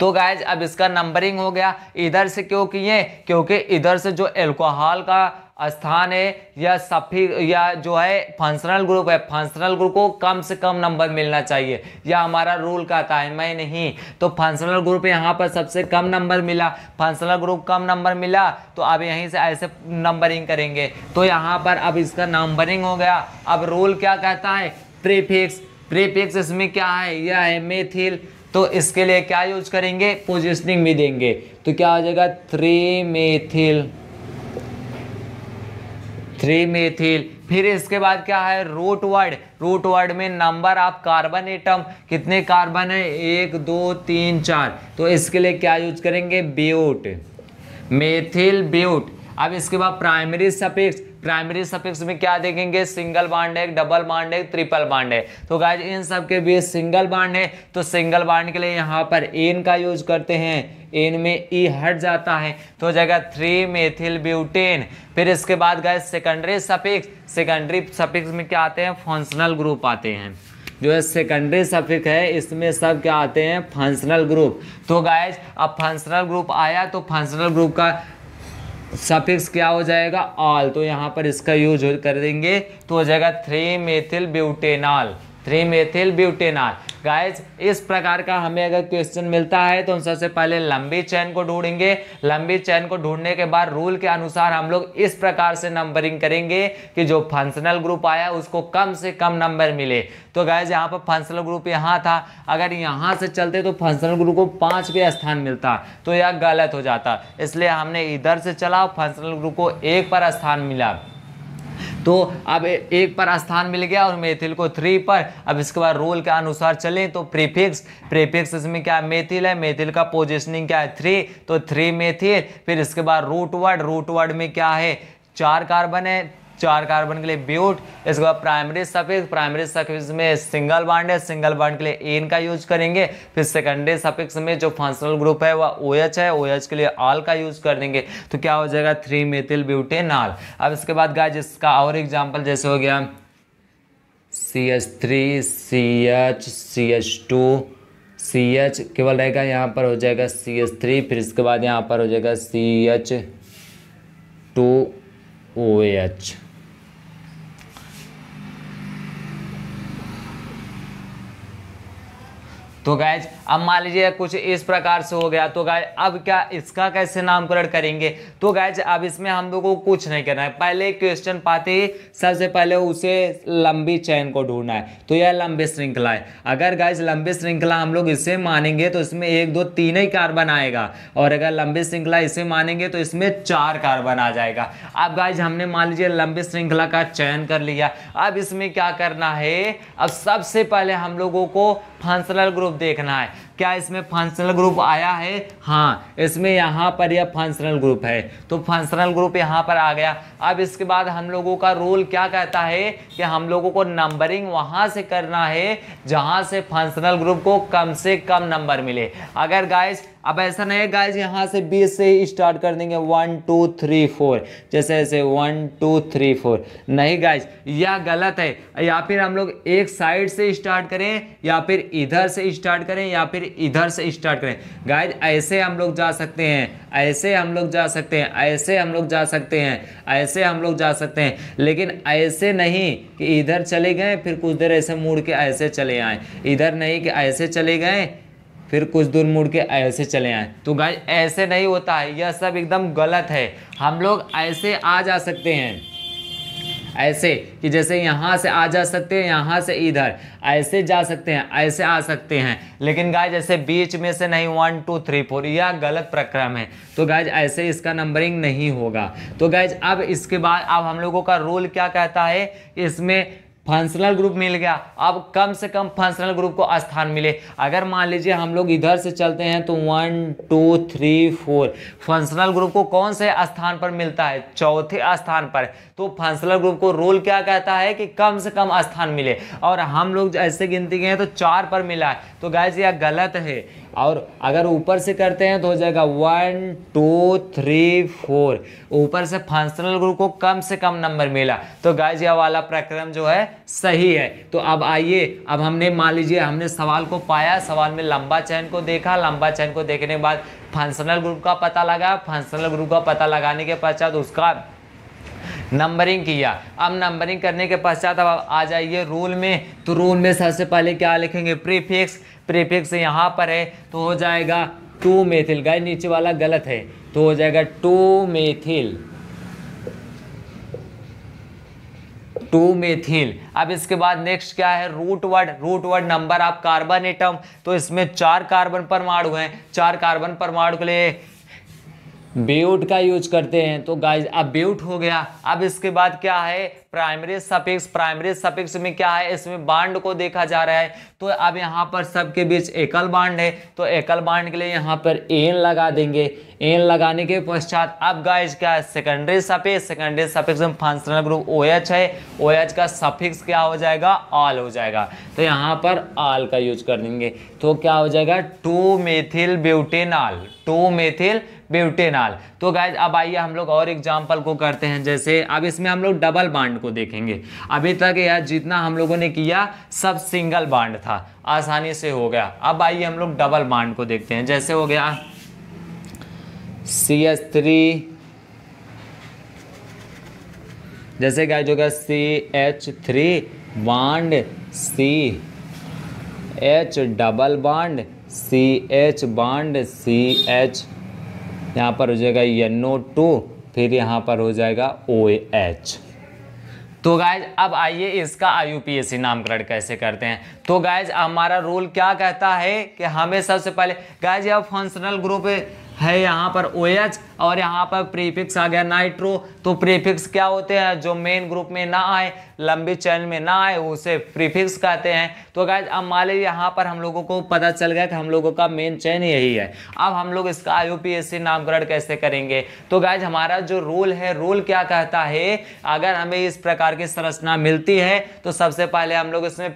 तो गायज अब इसका नंबरिंग हो गया इधर से क्यों किए क्योंकि इधर से जो एल्कोहल का स्थान है या सफी या जो है फंक्शनल ग्रुप है फंक्शनल ग्रुप को कम से कम नंबर मिलना चाहिए या हमारा रूल कहता है मैं नहीं तो फंक्शनल ग्रुप यहाँ पर सबसे कम नंबर मिला फंक्शनल ग्रुप कम नंबर मिला तो अब यहीं से ऐसे नंबरिंग करेंगे तो यहाँ पर अब इसका नंबरिंग हो गया अब रूल क्या कहता है प्रीफिक्स प्रीफिक्स इसमें क्या है यह है मेथिल तो इसके लिए क्या यूज करेंगे पोजिशनिंग भी देंगे तो क्या हो जाएगा थ्री मेथिल थ्री मेथिल फिर इसके बाद क्या है रूट वर्ड रूट वर्ड में नंबर आप कार्बन एटम कितने कार्बन है एक दो तीन चार तो इसके लिए क्या यूज करेंगे ब्यूट मेथिल ब्यूट अब इसके बाद प्राइमरी सफिक्स प्राइमरी सफिक्स में क्या देखेंगे सिंगल बांड है डबल बांड है ट्रिपल बांड है तो गाइज इन सब के बीच सिंगल बांड है तो सिंगल बांड के लिए यहाँ पर एन का यूज करते हैं एन में ई हट जाता है तो हो जाएगा थ्री मेथिल ब्यूटेन फिर इसके बाद guys secondary suffix secondary suffix में क्या आते हैं फंक्शनल ग्रुप आते हैं जो है सेकेंडरी सफिक है इसमें सब क्या आते हैं फंक्शनल ग्रुप तो गाइज अब फंक्शनल ग्रुप आया तो फंक्शनल ग्रुप का सफिक्स क्या हो जाएगा ऑल तो यहाँ पर इसका यूज कर देंगे तो हो जाएगा three methyl butanol three methyl butanol guys इस प्रकार का हमें अगर क्वेश्चन मिलता है तो सबसे पहले लंबी चैन को ढूंढेंगे लंबी चैन को ढूंढने के बाद रूल के अनुसार हम लोग इस प्रकार से नंबरिंग करेंगे कि जो फंक्शनल ग्रुप आया उसको कम से कम नंबर मिले तो गाइज यहाँ पर फंक्शनल ग्रुप यहाँ था अगर यहाँ से चलते तो फंक्शनल ग्रुप को पाँच पे स्थान मिलता तो यह गलत हो जाता इसलिए हमने इधर से चला फंक्शनल ग्रुप को एक पर स्थान मिला तो अब एक पर स्थान मिल गया और मेथिल को थ्री पर अब इसके बाद रोल के अनुसार चलें तो प्रीफिक्स प्रीफिक्स इसमें क्या मेथिल है मेथिल का पोजिशनिंग क्या है थ्री तो थ्री मेथिल फिर इसके बाद रूट वर्ड रूट वर्ड में क्या है चार कार्बन है चार कार्बन के लिए ब्यूट इसके बाद प्राइमरी सफिक्स प्राइमरी सफिक्स में सिंगल बाड है सिंगल बाड के लिए एन का यूज करेंगे फिर सेकेंडरी सफिक्स में जो फंक्शनल ग्रुप है वह ओ OH है ओ OH के लिए आल का यूज कर देंगे तो क्या हो जाएगा थ्री मेथिल ब्यूटेनॉल अब इसके बाद गाय जिसका और एग्जाम्पल जैसे हो गया C H three C H C H two C H केवल रहेगा यहाँ पर हो जाएगा सी एच थ्री फिर इसके बाद यहाँ पर हो जाएगा C H two O H तो गायज अब मान लीजिए कुछ इस प्रकार से हो गया तो गाय अब क्या इसका कैसे नामकरण करेंगे तो गायज अब इसमें हम लोगों को कुछ नहीं करना है पहले क्वेश्चन पाते ही सबसे पहले उसे लंबी चैन को ढूंढना है तो यह लंबी श्रृंखला है अगर गैज लंबी श्रृंखला हम लोग इसे मानेंगे तो इसमें एक दो तीन ही कार्बन आएगा और अगर लंबी श्रृंखला इसे मानेंगे तो इसमें चार कार्बन आ जाएगा अब गायज हमने मान लीजिए लंबी श्रृंखला का चयन कर लिया अब इसमें क्या करना है अब सबसे पहले हम लोगों को फंक्शनल ग्रुप देखना है क्या इसमें फंक्शनल ग्रुप आया है हाँ इसमें यहाँ पर यह फंक्शनल ग्रुप है तो फंक्शनल ग्रुप यहाँ पर आ गया अब इसके बाद हम लोगों का रोल क्या कहता है कि हम लोगों को नंबरिंग वहाँ से करना है जहाँ से फंक्शनल ग्रुप को कम से कम नंबर मिले अगर गाइस अब ऐसा नहीं है गाइज यहाँ से बीस से ही स्टार्ट कर देंगे वन टू थ्री फोर जैसे ऐसे वन टू थ्री फोर नहीं गाइज यह गलत है या फिर हम लोग एक साइड से स्टार्ट करें या फिर इधर से स्टार्ट करें या फिर इधर से स्टार्ट करें गाइज ऐसे हम लोग जा सकते हैं ऐसे हम लोग जा सकते हैं ऐसे हम लोग जा सकते हैं ऐसे हम लोग जा सकते हैं लेकिन ऐसे नहीं कि इधर चले गए फिर कुछ देर ऐसे मुड़ के ऐसे चले आए इधर नहीं कि ऐसे चले गए फिर कुछ दूर मुड़ के ऐसे चले आए तो गाय ऐसे नहीं होता है यह सब एकदम गलत है हम लोग ऐसे आ जा सकते हैं ऐसे कि जैसे यहाँ से आ जा सकते हैं यहाँ से इधर ऐसे जा सकते हैं ऐसे आ सकते हैं लेकिन गाय जैसे बीच में से नहीं वन टू थ्री फोर यह गलत प्रक्रम है तो गाय ऐसे इसका नंबरिंग नहीं होगा तो गाय अब इसके बाद अब हम लोगों का रूल क्या कहता है इसमें फंक्शनल ग्रुप मिल गया अब कम से कम फंक्शनल ग्रुप को स्थान मिले अगर मान लीजिए हम लोग इधर से चलते हैं तो one two three four functional group को कौन से स्थान पर मिलता है चौथे स्थान पर तो फंक्शनल ग्रुप को रोल क्या कहता है कि कम से कम स्थान मिले और हम लोग ऐसे गिनती गए तो चार पर मिला है तो गाय जी यह गलत है और अगर ऊपर से करते हैं तो हो जाएगा वन टू थ्री फोर ऊपर से फंक्शनल ग्रुप को कम से कम नंबर मिला तो गाइज यह वाला प्रक्रम जो है सही है तो अब आइए अब हमने मान लीजिए हमने सवाल को पाया सवाल में लंबा चैन को देखा लंबा चैन को देखने के बाद फंक्शनल ग्रुप का पता लगा फंक्शनल ग्रुप का पता लगाने के पश्चात उसका नंबरिंग किया अब नंबरिंग करने के पश्चात अब आ जाइए रूल में तो रूल में सबसे पहले क्या लिखेंगे प्रीफिक्स प्रीफिक्स यहाँ पर है तो हो जाएगा टू मेथिल गाय नीचे वाला गलत है तो हो जाएगा टू मेथिल टू मेथिल अब इसके बाद नेक्स्ट क्या है root word root word number आप कार्बन एटम तो इसमें चार कार्बन परमाणु हैं चार कार्बन परमाणु के लिए बेउट का यूज करते हैं तो गाइज अब बेउट हो गया अब इसके बाद क्या है प्राइमरी सफिक्स प्राइमरी सफिक्स में क्या है इसमें बांड को देखा जा रहा है तो अब यहाँ पर सबके बीच एकल बांड है तो एकल बांड के लिए यहाँ पर एन लगा देंगे एन लगाने के पश्चात अब गाइज क्या है सेकेंडरी सफिक्स सेकेंडरी सफिक्स में फंक्शनल ग्रुप ओ OH है ओ OH का सफिक्स क्या हो जाएगा आल हो जाएगा तो यहाँ पर आल का यूज कर देंगे तो क्या हो जाएगा two methyl butane ol two methyl butanol तो गाइज अब आइए हम लोग और एग्जाम्पल को करते हैं जैसे अब इसमें हम लोग डबल बाड को देखेंगे अभी तक यार जितना हम लोगों ने किया सब सिंगल बाड था आसानी से हो गया अब आइए हम लोग डबल बाड को देखते हैं जैसे हो गया सी एस थ्री जैसे गाइज गया सी एच थ्री बाड C H double bond C H बाड सी एच यहाँ पर हो जाएगा यनो टू फिर यहाँ पर हो जाएगा ओ एच तो गाइज अब आइए इसका आई यू नामकरण कैसे करते हैं तो गाइज हमारा रूल क्या कहता है कि हमें सबसे पहले गायज यह फंक्शनल ग्रुप है यहाँ पर ओ OH और यहाँ पर प्रीफिक्स आ गया नाइट्रो तो प्रीफिक्स क्या होते हैं जो मेन ग्रुप में ना आए लंबी चैन में ना आए उसे प्रीफिक्स कहते हैं तो गाय अब मान लीजिए यहाँ पर हम लोगों को पता चल गया कि हम लोगों का मेन चैन यही है अब हम लोग इसका आई नामकरण कैसे करेंगे तो गाय हमारा जो रूल है रूल क्या कहता है अगर हमें इस प्रकार की संरचना मिलती है तो सबसे पहले हम लोग इसमें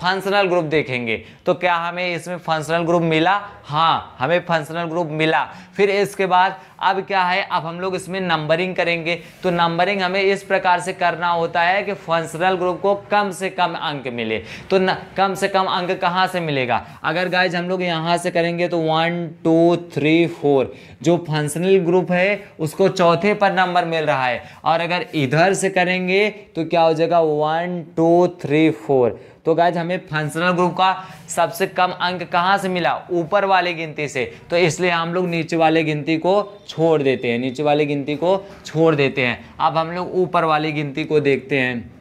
फंक्शनल ग्रुप देखेंगे तो क्या हमें इसमें फंक्शनल ग्रुप मिला हाँ हमें फंक्शनल ग्रुप मिला फिर इसके बाद अब क्या है अब हम लोग इसमें नंबरिंग करेंगे तो नंबरिंग हमें इस प्रकार से करना होता है कि फंक्शनल ग्रुप को कम से कम अंक मिले तो न, कम से कम अंक कहाँ से मिलेगा अगर गाइज हम लोग यहाँ से करेंगे तो वन टू थ्री फोर जो फंक्शनल ग्रुप है उसको चौथे पर नंबर मिल रहा है और अगर इधर से करेंगे तो क्या हो जाएगा वन टू थ्री फोर तो गाइज हमें फंक्शनल ग्रुप का सबसे कम अंक कहाँ से मिला ऊपर वाले गिनती से तो इसलिए हम लोग नीचे वाले गिनती को छोड़ देते हैं नीचे वाले गिनती को छोड़ देते हैं अब हम लोग ऊपर वाली गिनती को देखते हैं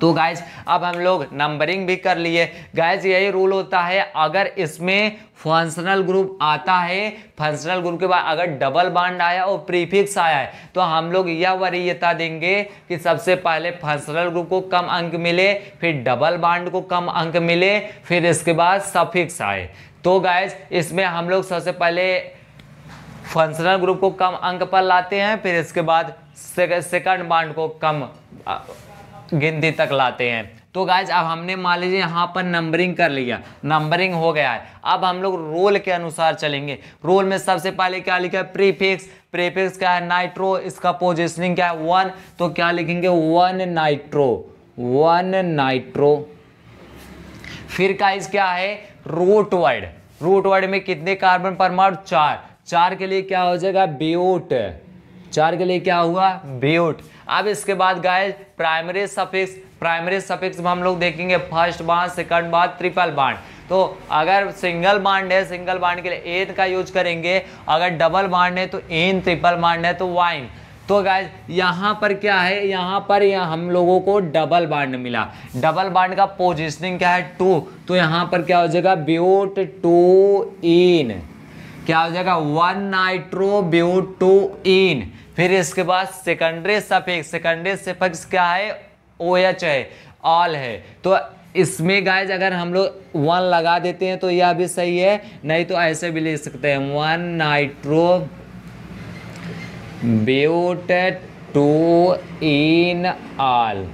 तो गाइज अब हम लोग नंबरिंग भी कर लिए गाइज यही रूल होता है अगर इसमें फंक्शनल ग्रुप आता है फंक्शनल ग्रुप के बाद अगर डबल बांड आया और प्रीफिक्स आया है तो हम लोग यह वरीयता देंगे कि सबसे पहले फंक्शनल ग्रुप को कम अंक मिले फिर डबल बांड को कम अंक मिले फिर इसके बाद सफिक्स आए तो गाइज इसमें हम लोग सबसे पहले फंक्शनल ग्रुप को कम अंक पर लाते हैं फिर इसके बाद सेकंड बांड को कम गिनती तक लाते हैं तो गाइज अब हमने मान लीजिए यहाँ पर नंबरिंग कर लिया नंबरिंग हो गया है अब हम लोग रोल के अनुसार चलेंगे रोल में सबसे पहले क्या लिखा है प्रीफिक्स प्रीफिक्स क्या है नाइट्रो इसका पोजिशनिंग क्या है वन तो क्या लिखेंगे वन नाइट्रो वन नाइट्रो फिर गाइज क्या है रूट वर्ड रूट वर्ड में कितने कार्बन परमाणु चार चार के लिए क्या हो जाएगा बियोट चार के लिए क्या हुआ बेउट अब इसके बाद guys primary suffix primary suffix में हम लोग देखेंगे फर्स्ट बांध सेकंड बांध ट्रिपल बांड तो अगर सिंगल बांड है सिंगल बांड के लिए एन का यूज करेंगे अगर डबल बांड है तो एन ट्रिपल बांड है तो वाइन तो गाय यहाँ पर क्या है यहाँ पर या हम लोगों को डबल बांड मिला डबल बांड का पोजिशनिंग क्या है टू तो यहाँ पर क्या हो जाएगा ब्यूट टू इन क्या हो जाएगा one nitro but two ene फिर इसके बाद सेकेंडरी सफेक्स सेकेंडरी सफेक्स क्या है ओ एच है ऑल है तो इसमें गाइज अगर हम लोग वन लगा देते हैं तो यह भी सही है नहीं तो ऐसे भी लिख सकते हैं one nitro but two ene ol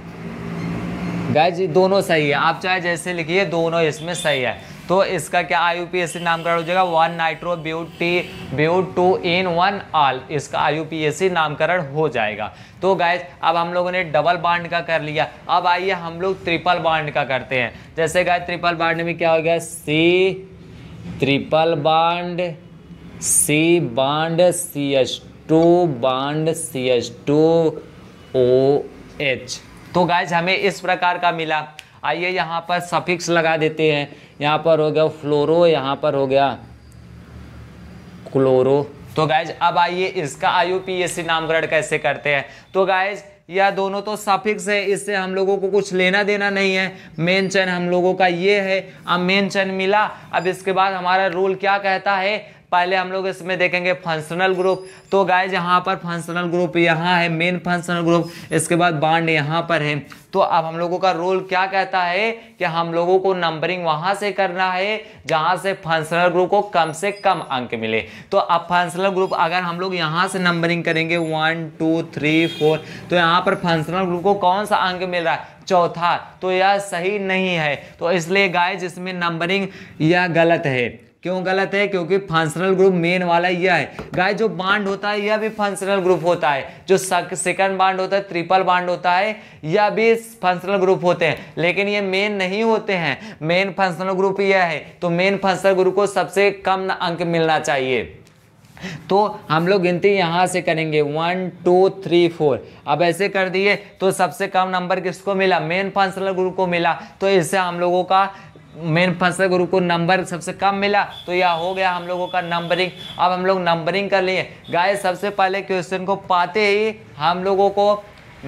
guys दोनों सही है आप चाहे जैसे लिखिए दोनों इसमें सही है तो इसका क्या आई नामकरण हो जाएगा वन नाइट्रो ब्यूटी ब्यू टू इन वन आल इसका आई नामकरण हो जाएगा तो गाइज अब हम लोगों ने डबल बाड का कर लिया अब आइए हम लोग ट्रिपल बाड का करते हैं जैसे गाय ट्रिपल बाड में क्या हो गया सी ट्रिपल बाड सी बाड C H two bond C H two O H तो गाइज हमें इस प्रकार का मिला आइए यहाँ पर सफिक्स लगा देते हैं यहाँ पर हो गया फ्लोरो यहाँ पर हो गया क्लोरो तो गाइज अब आइए इसका आयु पी नामकरण कैसे करते हैं तो गाइज यह दोनों तो सफिक्स है इससे हम लोगों को कुछ लेना देना नहीं है मेन चैन हम लोगों का ये है अब मेन चैन मिला अब इसके बाद हमारा रूल क्या कहता है पहले हम लोग इसमें देखेंगे फंक्शनल ग्रुप तो गाय यहाँ पर फंक्शनल ग्रुप यहाँ है मेन फंक्शनल ग्रुप इसके बाद बाड यहाँ पर है तो अब हम लोगों का रोल क्या कहता है कि हम लोगों को नंबरिंग वहाँ से करना है जहाँ से फंक्शनल ग्रुप को कम से कम अंक मिले तो अब फंक्शनल ग्रुप अगर हम लोग यहाँ से नंबरिंग करेंगे वन टू थ्री फोर तो यहाँ पर फंक्शनल ग्रुप को कौन सा अंक मिल रहा है चौथा तो यह सही नहीं है तो इसलिए गाय जिसमें नंबरिंग यह गलत है क्यों गलत है क्योंकि फंक्शनल ग्रुप मेन वाला यह है गाय जो बांड होता है यह भी फंक्शनल ग्रुप होता है जो सेकंड बांड होता है ट्रिपल बांड होता है यह भी फंक्शनल ग्रुप होते हैं लेकिन ये मेन नहीं होते हैं मेन फंक्शनल ग्रुप यह है तो मेन फंक्शनल ग्रुप को सबसे कम अंक मिलना चाहिए तो हम लोग गिनती यहाँ से करेंगे वन टू थ्री फोर अब ऐसे कर दिए तो सबसे कम नंबर किसको मिला मेन फंक्शनल ग्रुप को मिला तो इससे हम लोगों का मेन फंसे गुरु को नंबर सबसे कम मिला तो यह हो गया हम लोगों का नंबरिंग अब हम लोग नंबरिंग कर लिए गाय सबसे पहले क्वेश्चन को पाते ही हम लोगों को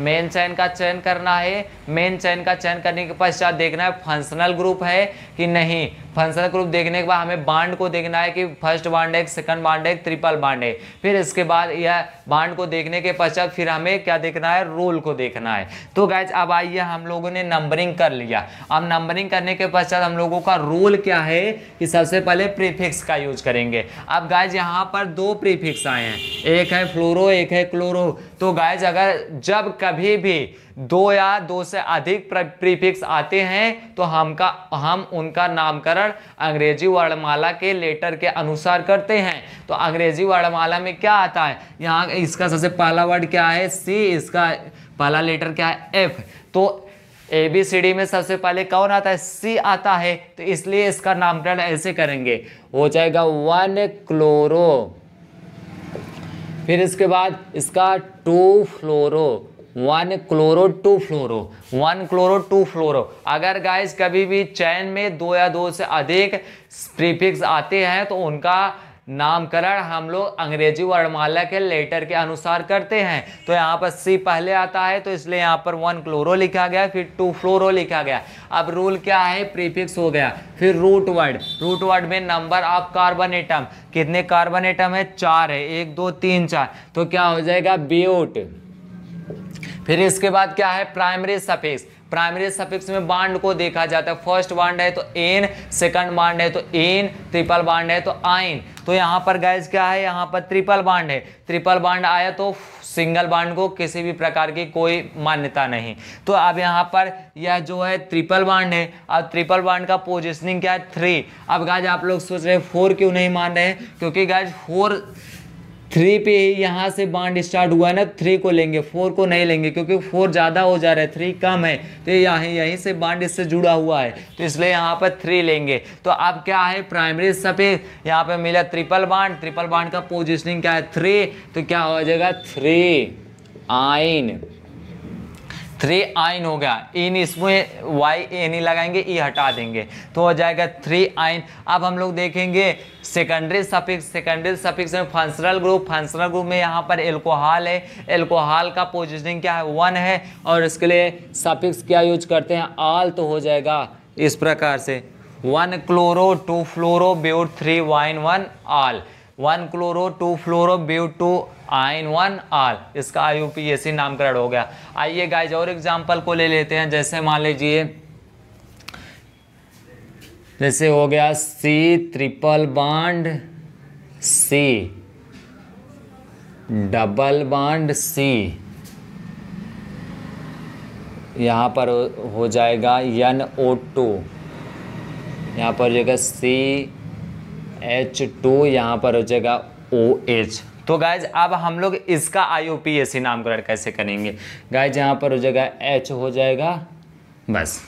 मेन चयन का चयन करना है मेन चयन का चयन करने के पश्चात देखना है फंक्शनल ग्रुप है कि नहीं फंक्शनल ग्रुप देखने के बाद हमें बांड को देखना है कि फर्स्ट बांड है सेकंड बांड है ट्रिपल बांड है फिर इसके बाद यह बाड को देखने के पश्चात फिर हमें क्या देखना है रोल को देखना है तो गैज अब आइए हम लोगों ने नंबरिंग कर लिया अब नंबरिंग करने के पश्चात हम लोगों का रोल क्या है कि सबसे पहले प्रीफिक्स का यूज करेंगे अब गाइज यहाँ पर दो प्रीफिक्स आए हैं एक है फ्लोरो एक है क्लोरो तो गैज अगर जब कभी भी दो या दो से अधिक प्रीफिक्स आते हैं तो हम का हम उनका नामकरण अंग्रेजी वर्णमाला के लेटर के अनुसार करते हैं तो अंग्रेजी वर्णमाला में क्या आता है यहाँ इसका सबसे पहला वर्ड क्या है सी इसका पहला लेटर क्या है एफ तो ए बी सी डी में सबसे पहले कौन आता है सी आता है तो इसलिए इसका नामकरण ऐसे करेंगे हो जाएगा वन क्लोरो फिर इसके बाद इसका two fluoro one chloro two fluoro one chloro two fluoro अगर गाइस कभी भी चैन में दो या दो से अधिक प्रीफिक्स आते हैं तो उनका नामकरण हम लोग अंग्रेजी वर्णमाला के लेटर के अनुसार करते हैं तो यहाँ पर सी पहले आता है तो इसलिए यहाँ पर वन क्लोरो लिखा गया फिर टू फ्लोरो लिखा गया अब रूल क्या है प्रीफिक्स हो गया फिर रूट वर्ड रूट वर्ड में नंबर ऑफ कार्बन एटम कितने कार्बन एटम है चार है एक दो तीन चार तो क्या हो जाएगा बियोट फिर इसके बाद क्या है प्राइमरी सफिक्स प्राइमरी सफिक्स में बांड को देखा जाता है फर्स्ट बांड है तो एन सेकंड बांड है तो एन ट्रिपल बांड है तो आइन तो यहाँ पर गैस क्या है यहाँ पर ट्रिपल बांड है ट्रिपल बांड आया तो सिंगल बांड को किसी भी प्रकार की कोई मान्यता नहीं तो अब यहाँ पर यह जो है ट्रिपल बांड है अब ट्रिपल बांड का पोजिशनिंग क्या है थ्री अब गाज आप लोग सोच रहे हैं फोर क्यों नहीं मान रहे हैं क्योंकि गाज फोर थ्री पे ही यहाँ से बांड स्टार्ट हुआ है ना थ्री को लेंगे फोर को नहीं लेंगे क्योंकि फोर ज़्यादा हो जा रहा है थ्री कम है तो यहाँ यहीं से बांड इससे जुड़ा हुआ है तो इसलिए यहाँ पर थ्री लेंगे तो अब क्या है प्राइमरी सफ़ेद यहाँ पर मिला ट्रिपल बांड ट्रिपल बांड का पोजिशनिंग क्या है थ्री तो क्या हो जाएगा थ्री आइन थ्री आइन हो गया इन e इसमें वाई ए नहीं लगाएंगे ई e हटा देंगे तो हो जाएगा थ्री आइन अब हम लोग देखेंगे सेकेंडरी सफिक्स सेकेंडरी सफिक्स में फंक्शनल ग्रुप फंक्शनल ग्रुप में यहाँ पर एल्कोहल है एल्कोहल का पोजिशनिंग क्या है वन है और इसके लिए सफिक्स क्या यूज करते हैं आल तो हो जाएगा इस प्रकार से one chloro two fluoro but three yne one ol one chloro two fluoro but two I one R इसका I U P S C नामकरण हो गया आइए गाइज और एग्जाम्पल को ले लेते हैं जैसे मान लीजिए जैसे हो गया C triple bond C double bond C यहाँ पर हो जाएगा एन ओ टू यहाँ पर हो जाएगा सी एच टू यहाँ पर हो जाएगा ओ एच तो गाइज अब हम लोग इसका आई ओ पी एस नामकरण कैसे करेंगे गाइज यहाँ पर हो जाएगा एच हो जाएगा बस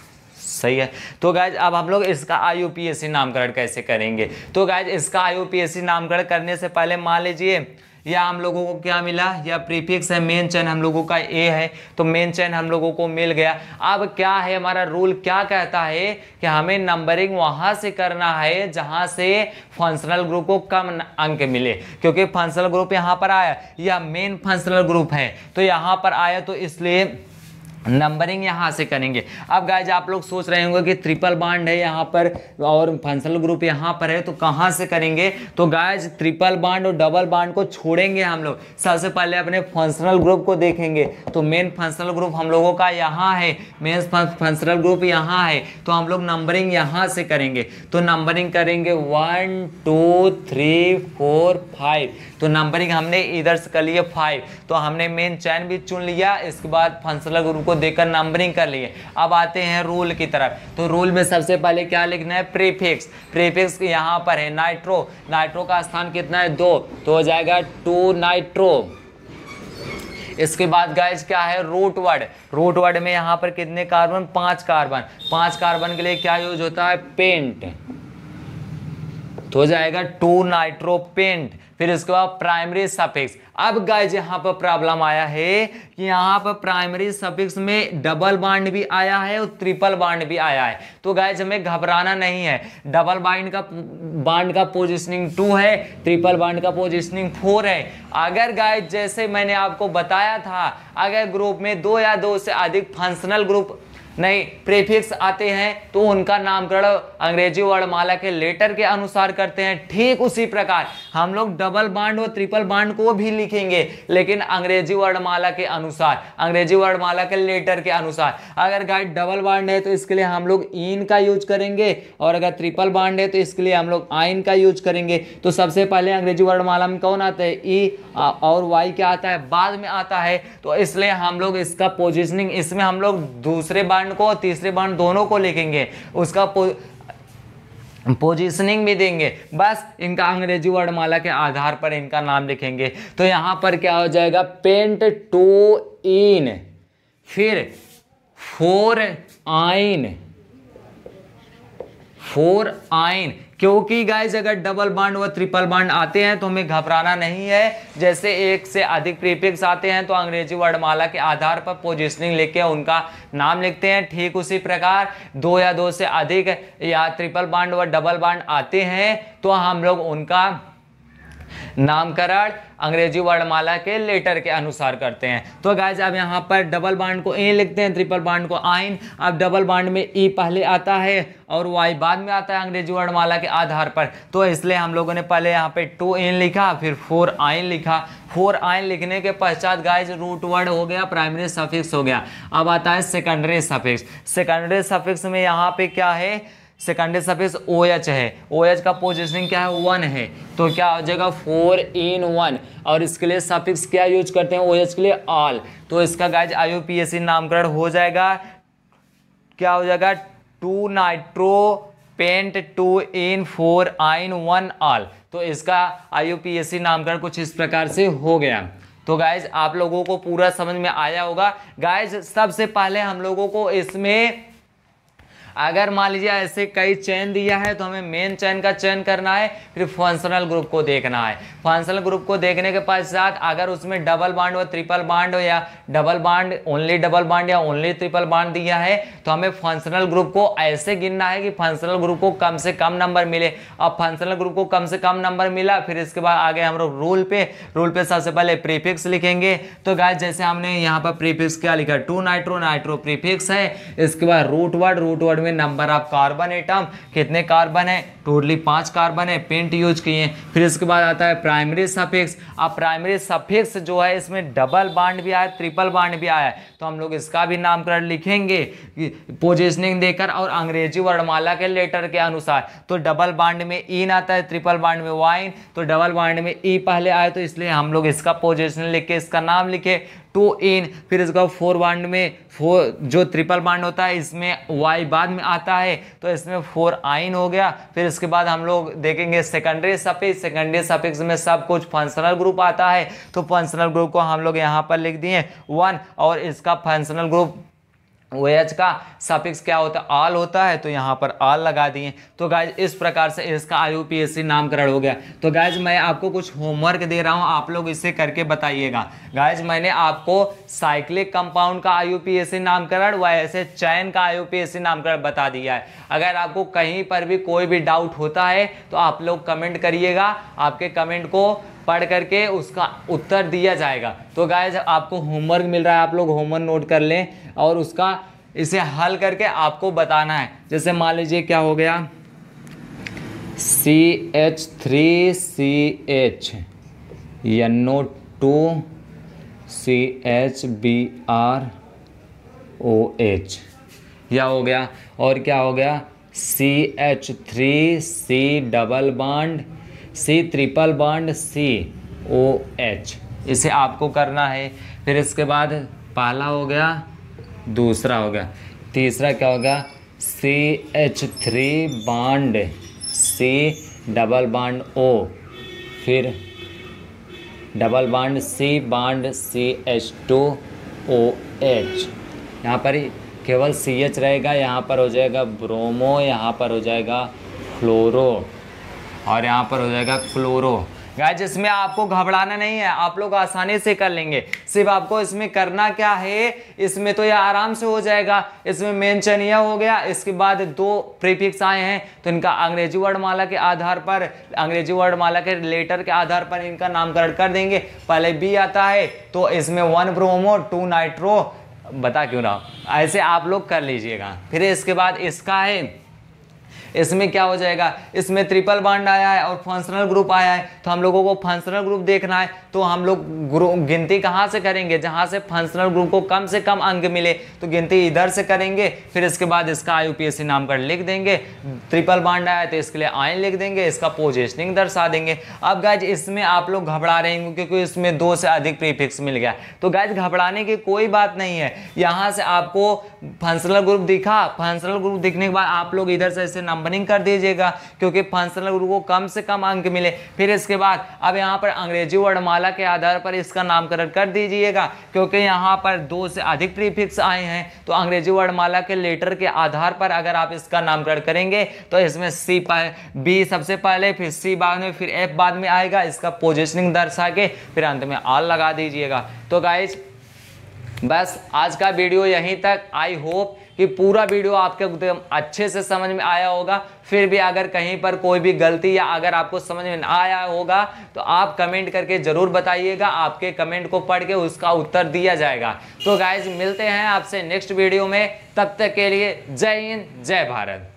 सही है तो गाइज अब हम लोग इसका आई ओ पी एस नामकरण कैसे करेंगे तो गाइज इसका आई ओ पी एस नामकरण करने से पहले मान लीजिए या हम लोगों को क्या मिला या प्रीफिक्स है मेन चैन हम लोगों का ए है तो मेन चैन हम लोगों को मिल गया अब क्या है हमारा रूल क्या कहता है कि हमें नंबरिंग वहाँ से करना है जहाँ से फंक्शनल ग्रुप को कम अंक मिले क्योंकि फंक्शनल ग्रुप यहाँ पर आया या मेन फंक्शनल ग्रुप है तो यहाँ पर आया तो इसलिए नंबरिंग यहाँ से करेंगे अब गाइज आप लोग सोच रहे होंगे कि ट्रिपल बांड है यहाँ पर और फंसल ग्रुप यहाँ पर है तो कहाँ से करेंगे तो गाइज ट्रिपल बांड और डबल बांड को छोड़ेंगे हम लोग सबसे पहले अपने फंक्शनल ग्रुप को देखेंगे तो मेन फंक्शनल ग्रुप हम लोगों का यहाँ है मेन फंक्शनल ग्रुप यहाँ है तो हम लोग नंबरिंग यहाँ से करेंगे तो नंबरिंग करेंगे one two three four five तो नंबरिंग हमने इधर से कर लिए फाइव तो हमने मेन चैन भी चुन लिया इसके बाद फंसल ग्रुप को देकर नंबरिंग कर लिए अब आते हैं रूल की तरफ तो रूल में सबसे पहले क्या लिखना है प्रीफिक्स प्रीफिक्स यहाँ पर है नाइट्रो नाइट्रो का स्थान कितना है दो तो हो जाएगा टू नाइट्रो इसके बाद गाइज क्या है रूट वर्ड रूट वर्ड में यहाँ पर कितने कार्बन पांच कार्बन पांच कार्बन के लिए क्या यूज होता है पेंट तो हो जाएगा टू नाइट्रो पेंट फिर उसके बाद प्राइमरी सफिक्स अब गाइज यहाँ पर प्रॉब्लम आया है कि यहाँ पर प्राइमरी सफिक्स में डबल बाइंड भी आया है और ट्रिपल बाइंड भी आया है तो गाइज हमें घबराना नहीं है डबल बाइंड का बाइंड का पोजिशनिंग टू है ट्रिपल बाइंड का पोजिशनिंग फोर है अगर गाइज जैसे मैंने आपको बताया था अगर ग्रुप में दो या दो से अधिक फंक्शनल ग्रुप नए प्रेफिक्स आते हैं तो उनका नामकरण अंग्रेजी वर्णमाला के लेटर के अनुसार करते हैं ठीक उसी प्रकार हम लोग डबल बाड और ट्रिपल बांड को भी लिखेंगे लेकिन अंग्रेजी वर्णमाला के अनुसार अंग्रेजी वर्णमाला के लेटर के अनुसार अगर गाइड डबल बाड है तो इसके लिए हम लोग इन का यूज करेंगे और अगर ट्रिपल बांड है तो इसके लिए हम लोग आइन का यूज करेंगे तो सबसे पहले अंग्रेजी वर्णमाला में कौन आता है ई और वाई क्या आता है बाद में आता है तो इसलिए हम लोग इसका पोजिशनिंग इसमें हम लोग दूसरे बाड बांड को तीसरे बांड दोनों को लिखेंगे उसका पोजीशनिंग भी देंगे बस इनका अंग्रेजी वर्णमाला के आधार पर इनका नाम लिखेंगे तो यहाँ पर क्या हो जाएगा पेंट टू इन फिर फोर आइन फोर आइन क्योंकि गाइज अगर डबल बांड व ट्रिपल बांड आते हैं तो हमें घबराना नहीं है जैसे एक से अधिक प्रीफिक्स आते हैं तो अंग्रेजी वर्णमाला के आधार पर पोजिशनिंग लेके उनका नाम लिखते हैं ठीक उसी प्रकार दो या दो से अधिक या ट्रिपल बांड व डबल बांड आते हैं तो हम लोग उनका नामकरण अंग्रेजी वर्णमाला के लेटर के अनुसार करते हैं तो गाइज अब यहाँ पर डबल बाड को ए लिखते हैं ट्रिपल बांड को आइन अब डबल बांड में ई e पहले आता है और वाई बाद में आता है अंग्रेजी वर्णमाला के आधार पर तो इसलिए हम लोगों ने पहले यहाँ पे टू एन लिखा फिर फोर आइन लिखा फोर आइन लिखने के पश्चात गाइज रूट वर्ड हो गया प्राइमरी सफिक्स हो गया अब आता है सेकेंडरी सफिक्स सेकेंडरी सफिक्स में यहाँ पे क्या है सेकेंड सफेस ओ एच है ओ एच का पोजिशनिंग क्या है वन है तो क्या हो जाएगा फोर इन वन और इसके लिए सफिक्स क्या यूज करते हैं ओ एच के लिए ऑल तो इसका गाइज आयु पी एस सी नामकरण हो जाएगा क्या हो जाएगा two nitro pent two ene four yne one ol तो इसका आयु पी एस सी नामकरण कुछ इस प्रकार से हो गया तो गाइज आप लोगों को पूरा समझ में आया होगा गाइज सबसे पहले हम लोगों को इसमें अगर मान लीजिए ऐसे कई चैन दिया है तो हमें मेन चैन का चयन करना है फिर फंक्शनल ग्रुप को देखना है फंक्शनल ग्रुप को देखने के पश्चात अगर उसमें डबल बाड और ट्रिपल बाड या डबल बाड ओनली डबल बाड या ओनली ट्रिपल बाड दिया है तो हमें फंक्शनल ग्रुप को ऐसे गिनना है कि फंक्शनल ग्रुप को कम से कम नंबर मिले अब फंक्शनल ग्रुप को कम से कम नंबर मिला फिर इसके बाद आगे हम लोग रूल पे रूल पे सबसे पहले प्रीफिक्स लिखेंगे तो गाय जैसे हमने यहाँ पर प्रीफिक्स क्या लिखा टू नाइट्रो नाइट्रो प्रीफिक्स है इसके बाद रूट वर्ड रूट वर्ड हुए नंबर ऑफ कार्बन एटम कितने कार्बन है टोटली पांच कार्बन है पेंट यूज किए हैं फिर इसके बाद आता है प्राइमरी सफिक्स अब प्राइमरी सफिक्स जो है इसमें डबल बांड भी आया ट्रिपल बांड भी आया तो हम लोग इसका भी नामकरण लिखेंगे पोजिशनिंग देकर और अंग्रेजी वर्णमाला के लेटर के अनुसार तो डबल बांड में इन e आता है ट्रिपल बांड में वाइन तो डबल बांड में ई e पहले आए तो इसलिए हम लोग इसका पोजिशन लिख के इसका नाम लिखे टू इन फिर इसका फोर बाड में फोर जो ट्रिपल बाड होता है इसमें वाई बाद में आता है तो इसमें फोर आइन हो गया फिर इसके बाद हम लोग देखेंगे सेकेंडरी सफिक्स सेकेंडरी सफिक्स में सब कुछ फंक्शनल ग्रुप आता है तो फंक्शनल ग्रुप को हम लोग यहाँ पर लिख दिए वन और इसका फंक्शनल ग्रुप ओ एच का सफिक्स क्या होता है आल होता है तो यहाँ पर आल लगा दिए तो गाइज इस प्रकार से इसका आई यू नामकरण हो गया तो गाइज मैं आपको कुछ होमवर्क दे रहा हूँ आप लोग इसे करके बताइएगा गाइज मैंने आपको साइक्लिक कंपाउंड का आई नामकरण व ऐसे चैन का आई यू नामकरण बता दिया है अगर आपको कहीं पर भी कोई भी डाउट होता है तो आप लोग कमेंट करिएगा आपके कमेंट को पढ़ करके उसका उत्तर दिया जाएगा तो गाय आपको होमवर्क मिल रहा है आप लोग होमवर्क नोट कर लें और उसका इसे हल करके आपको बताना है जैसे मान लीजिए क्या हो गया C H three C H O two C H B R O H यह हो गया और क्या हो गया C H three C double bond C triple bond C O H इसे आपको करना है फिर इसके बाद पहला हो गया दूसरा हो गया तीसरा क्या होगा C H three bond C double bond O फिर double bond C bond C H two O H यहाँ पर केवल सी एच रहेगा यहाँ पर हो जाएगा ब्रोमो यहाँ पर हो जाएगा फ्लोरो और यहाँ पर हो जाएगा क्लोरो गाइज इसमें आपको घबराना नहीं है आप लोग आसानी से कर लेंगे सिर्फ आपको इसमें करना क्या है इसमें तो ये आराम से हो जाएगा इसमें मेन यह हो गया इसके बाद दो प्रीफिक्स आए हैं तो इनका अंग्रेजी वर्ड माला के आधार पर अंग्रेजी वर्ड माला के लेटर के आधार पर इनका नामकरण कर देंगे पहले बी आता है तो इसमें वन प्रोमो टू नाइट्रो बता क्यों ना ऐसे आप लोग कर लीजिएगा फिर इसके बाद इसका है इसमें क्या हो जाएगा इसमें ट्रिपल बॉन्ड आया है और फंक्शनल ग्रुप आया है तो हम लोगों को फंक्शनल ग्रुप देखना है तो हम लोग गिनती कहाँ से करेंगे जहाँ से फंक्शनल ग्रुप को कम से कम अंक मिले तो गिनती इधर से करेंगे फिर इसके बाद इसका आई नाम कर लिख देंगे ट्रिपल बॉन्ड आया तो इसके लिए आयन लिख देंगे इसका पोजिशनिंग दर्शा देंगे अब गाइज इसमें आप लोग घबरा रहे होंगे क्योंकि इसमें दो से अधिक प्रीफिक्स मिल गया तो गाइज घबराने की कोई बात नहीं है यहाँ से आपको फंक्शनल ग्रुप दिखा फंक्शनल ग्रुप दिखने के बाद आप लोग इधर से इसे नंबर नंबरिंग कर दीजिएगा क्योंकि फंक्शनल ग्रुप को कम से कम अंक मिले फिर इसके बाद अब यहाँ पर अंग्रेजी वर्णमाला के आधार पर इसका नामकरण कर दीजिएगा क्योंकि यहाँ पर दो से अधिक प्रीफिक्स आए हैं तो अंग्रेजी वर्णमाला के लेटर के आधार पर अगर आप इसका नामकरण करेंगे तो इसमें सी बी सबसे पहले फिर सी बाद में फिर एफ बाद में आएगा इसका पोजिशनिंग दर्शा के फिर अंत में आल लगा दीजिएगा तो गाइज बस आज का वीडियो यहीं तक आई होप कि पूरा वीडियो आपके एकदम अच्छे से समझ में आया होगा फिर भी अगर कहीं पर कोई भी गलती या अगर आपको समझ में ना आया होगा तो आप कमेंट करके ज़रूर बताइएगा आपके कमेंट को पढ़ के उसका उत्तर दिया जाएगा तो गाइज मिलते हैं आपसे नेक्स्ट वीडियो में तब तक के लिए जय हिंद जय भारत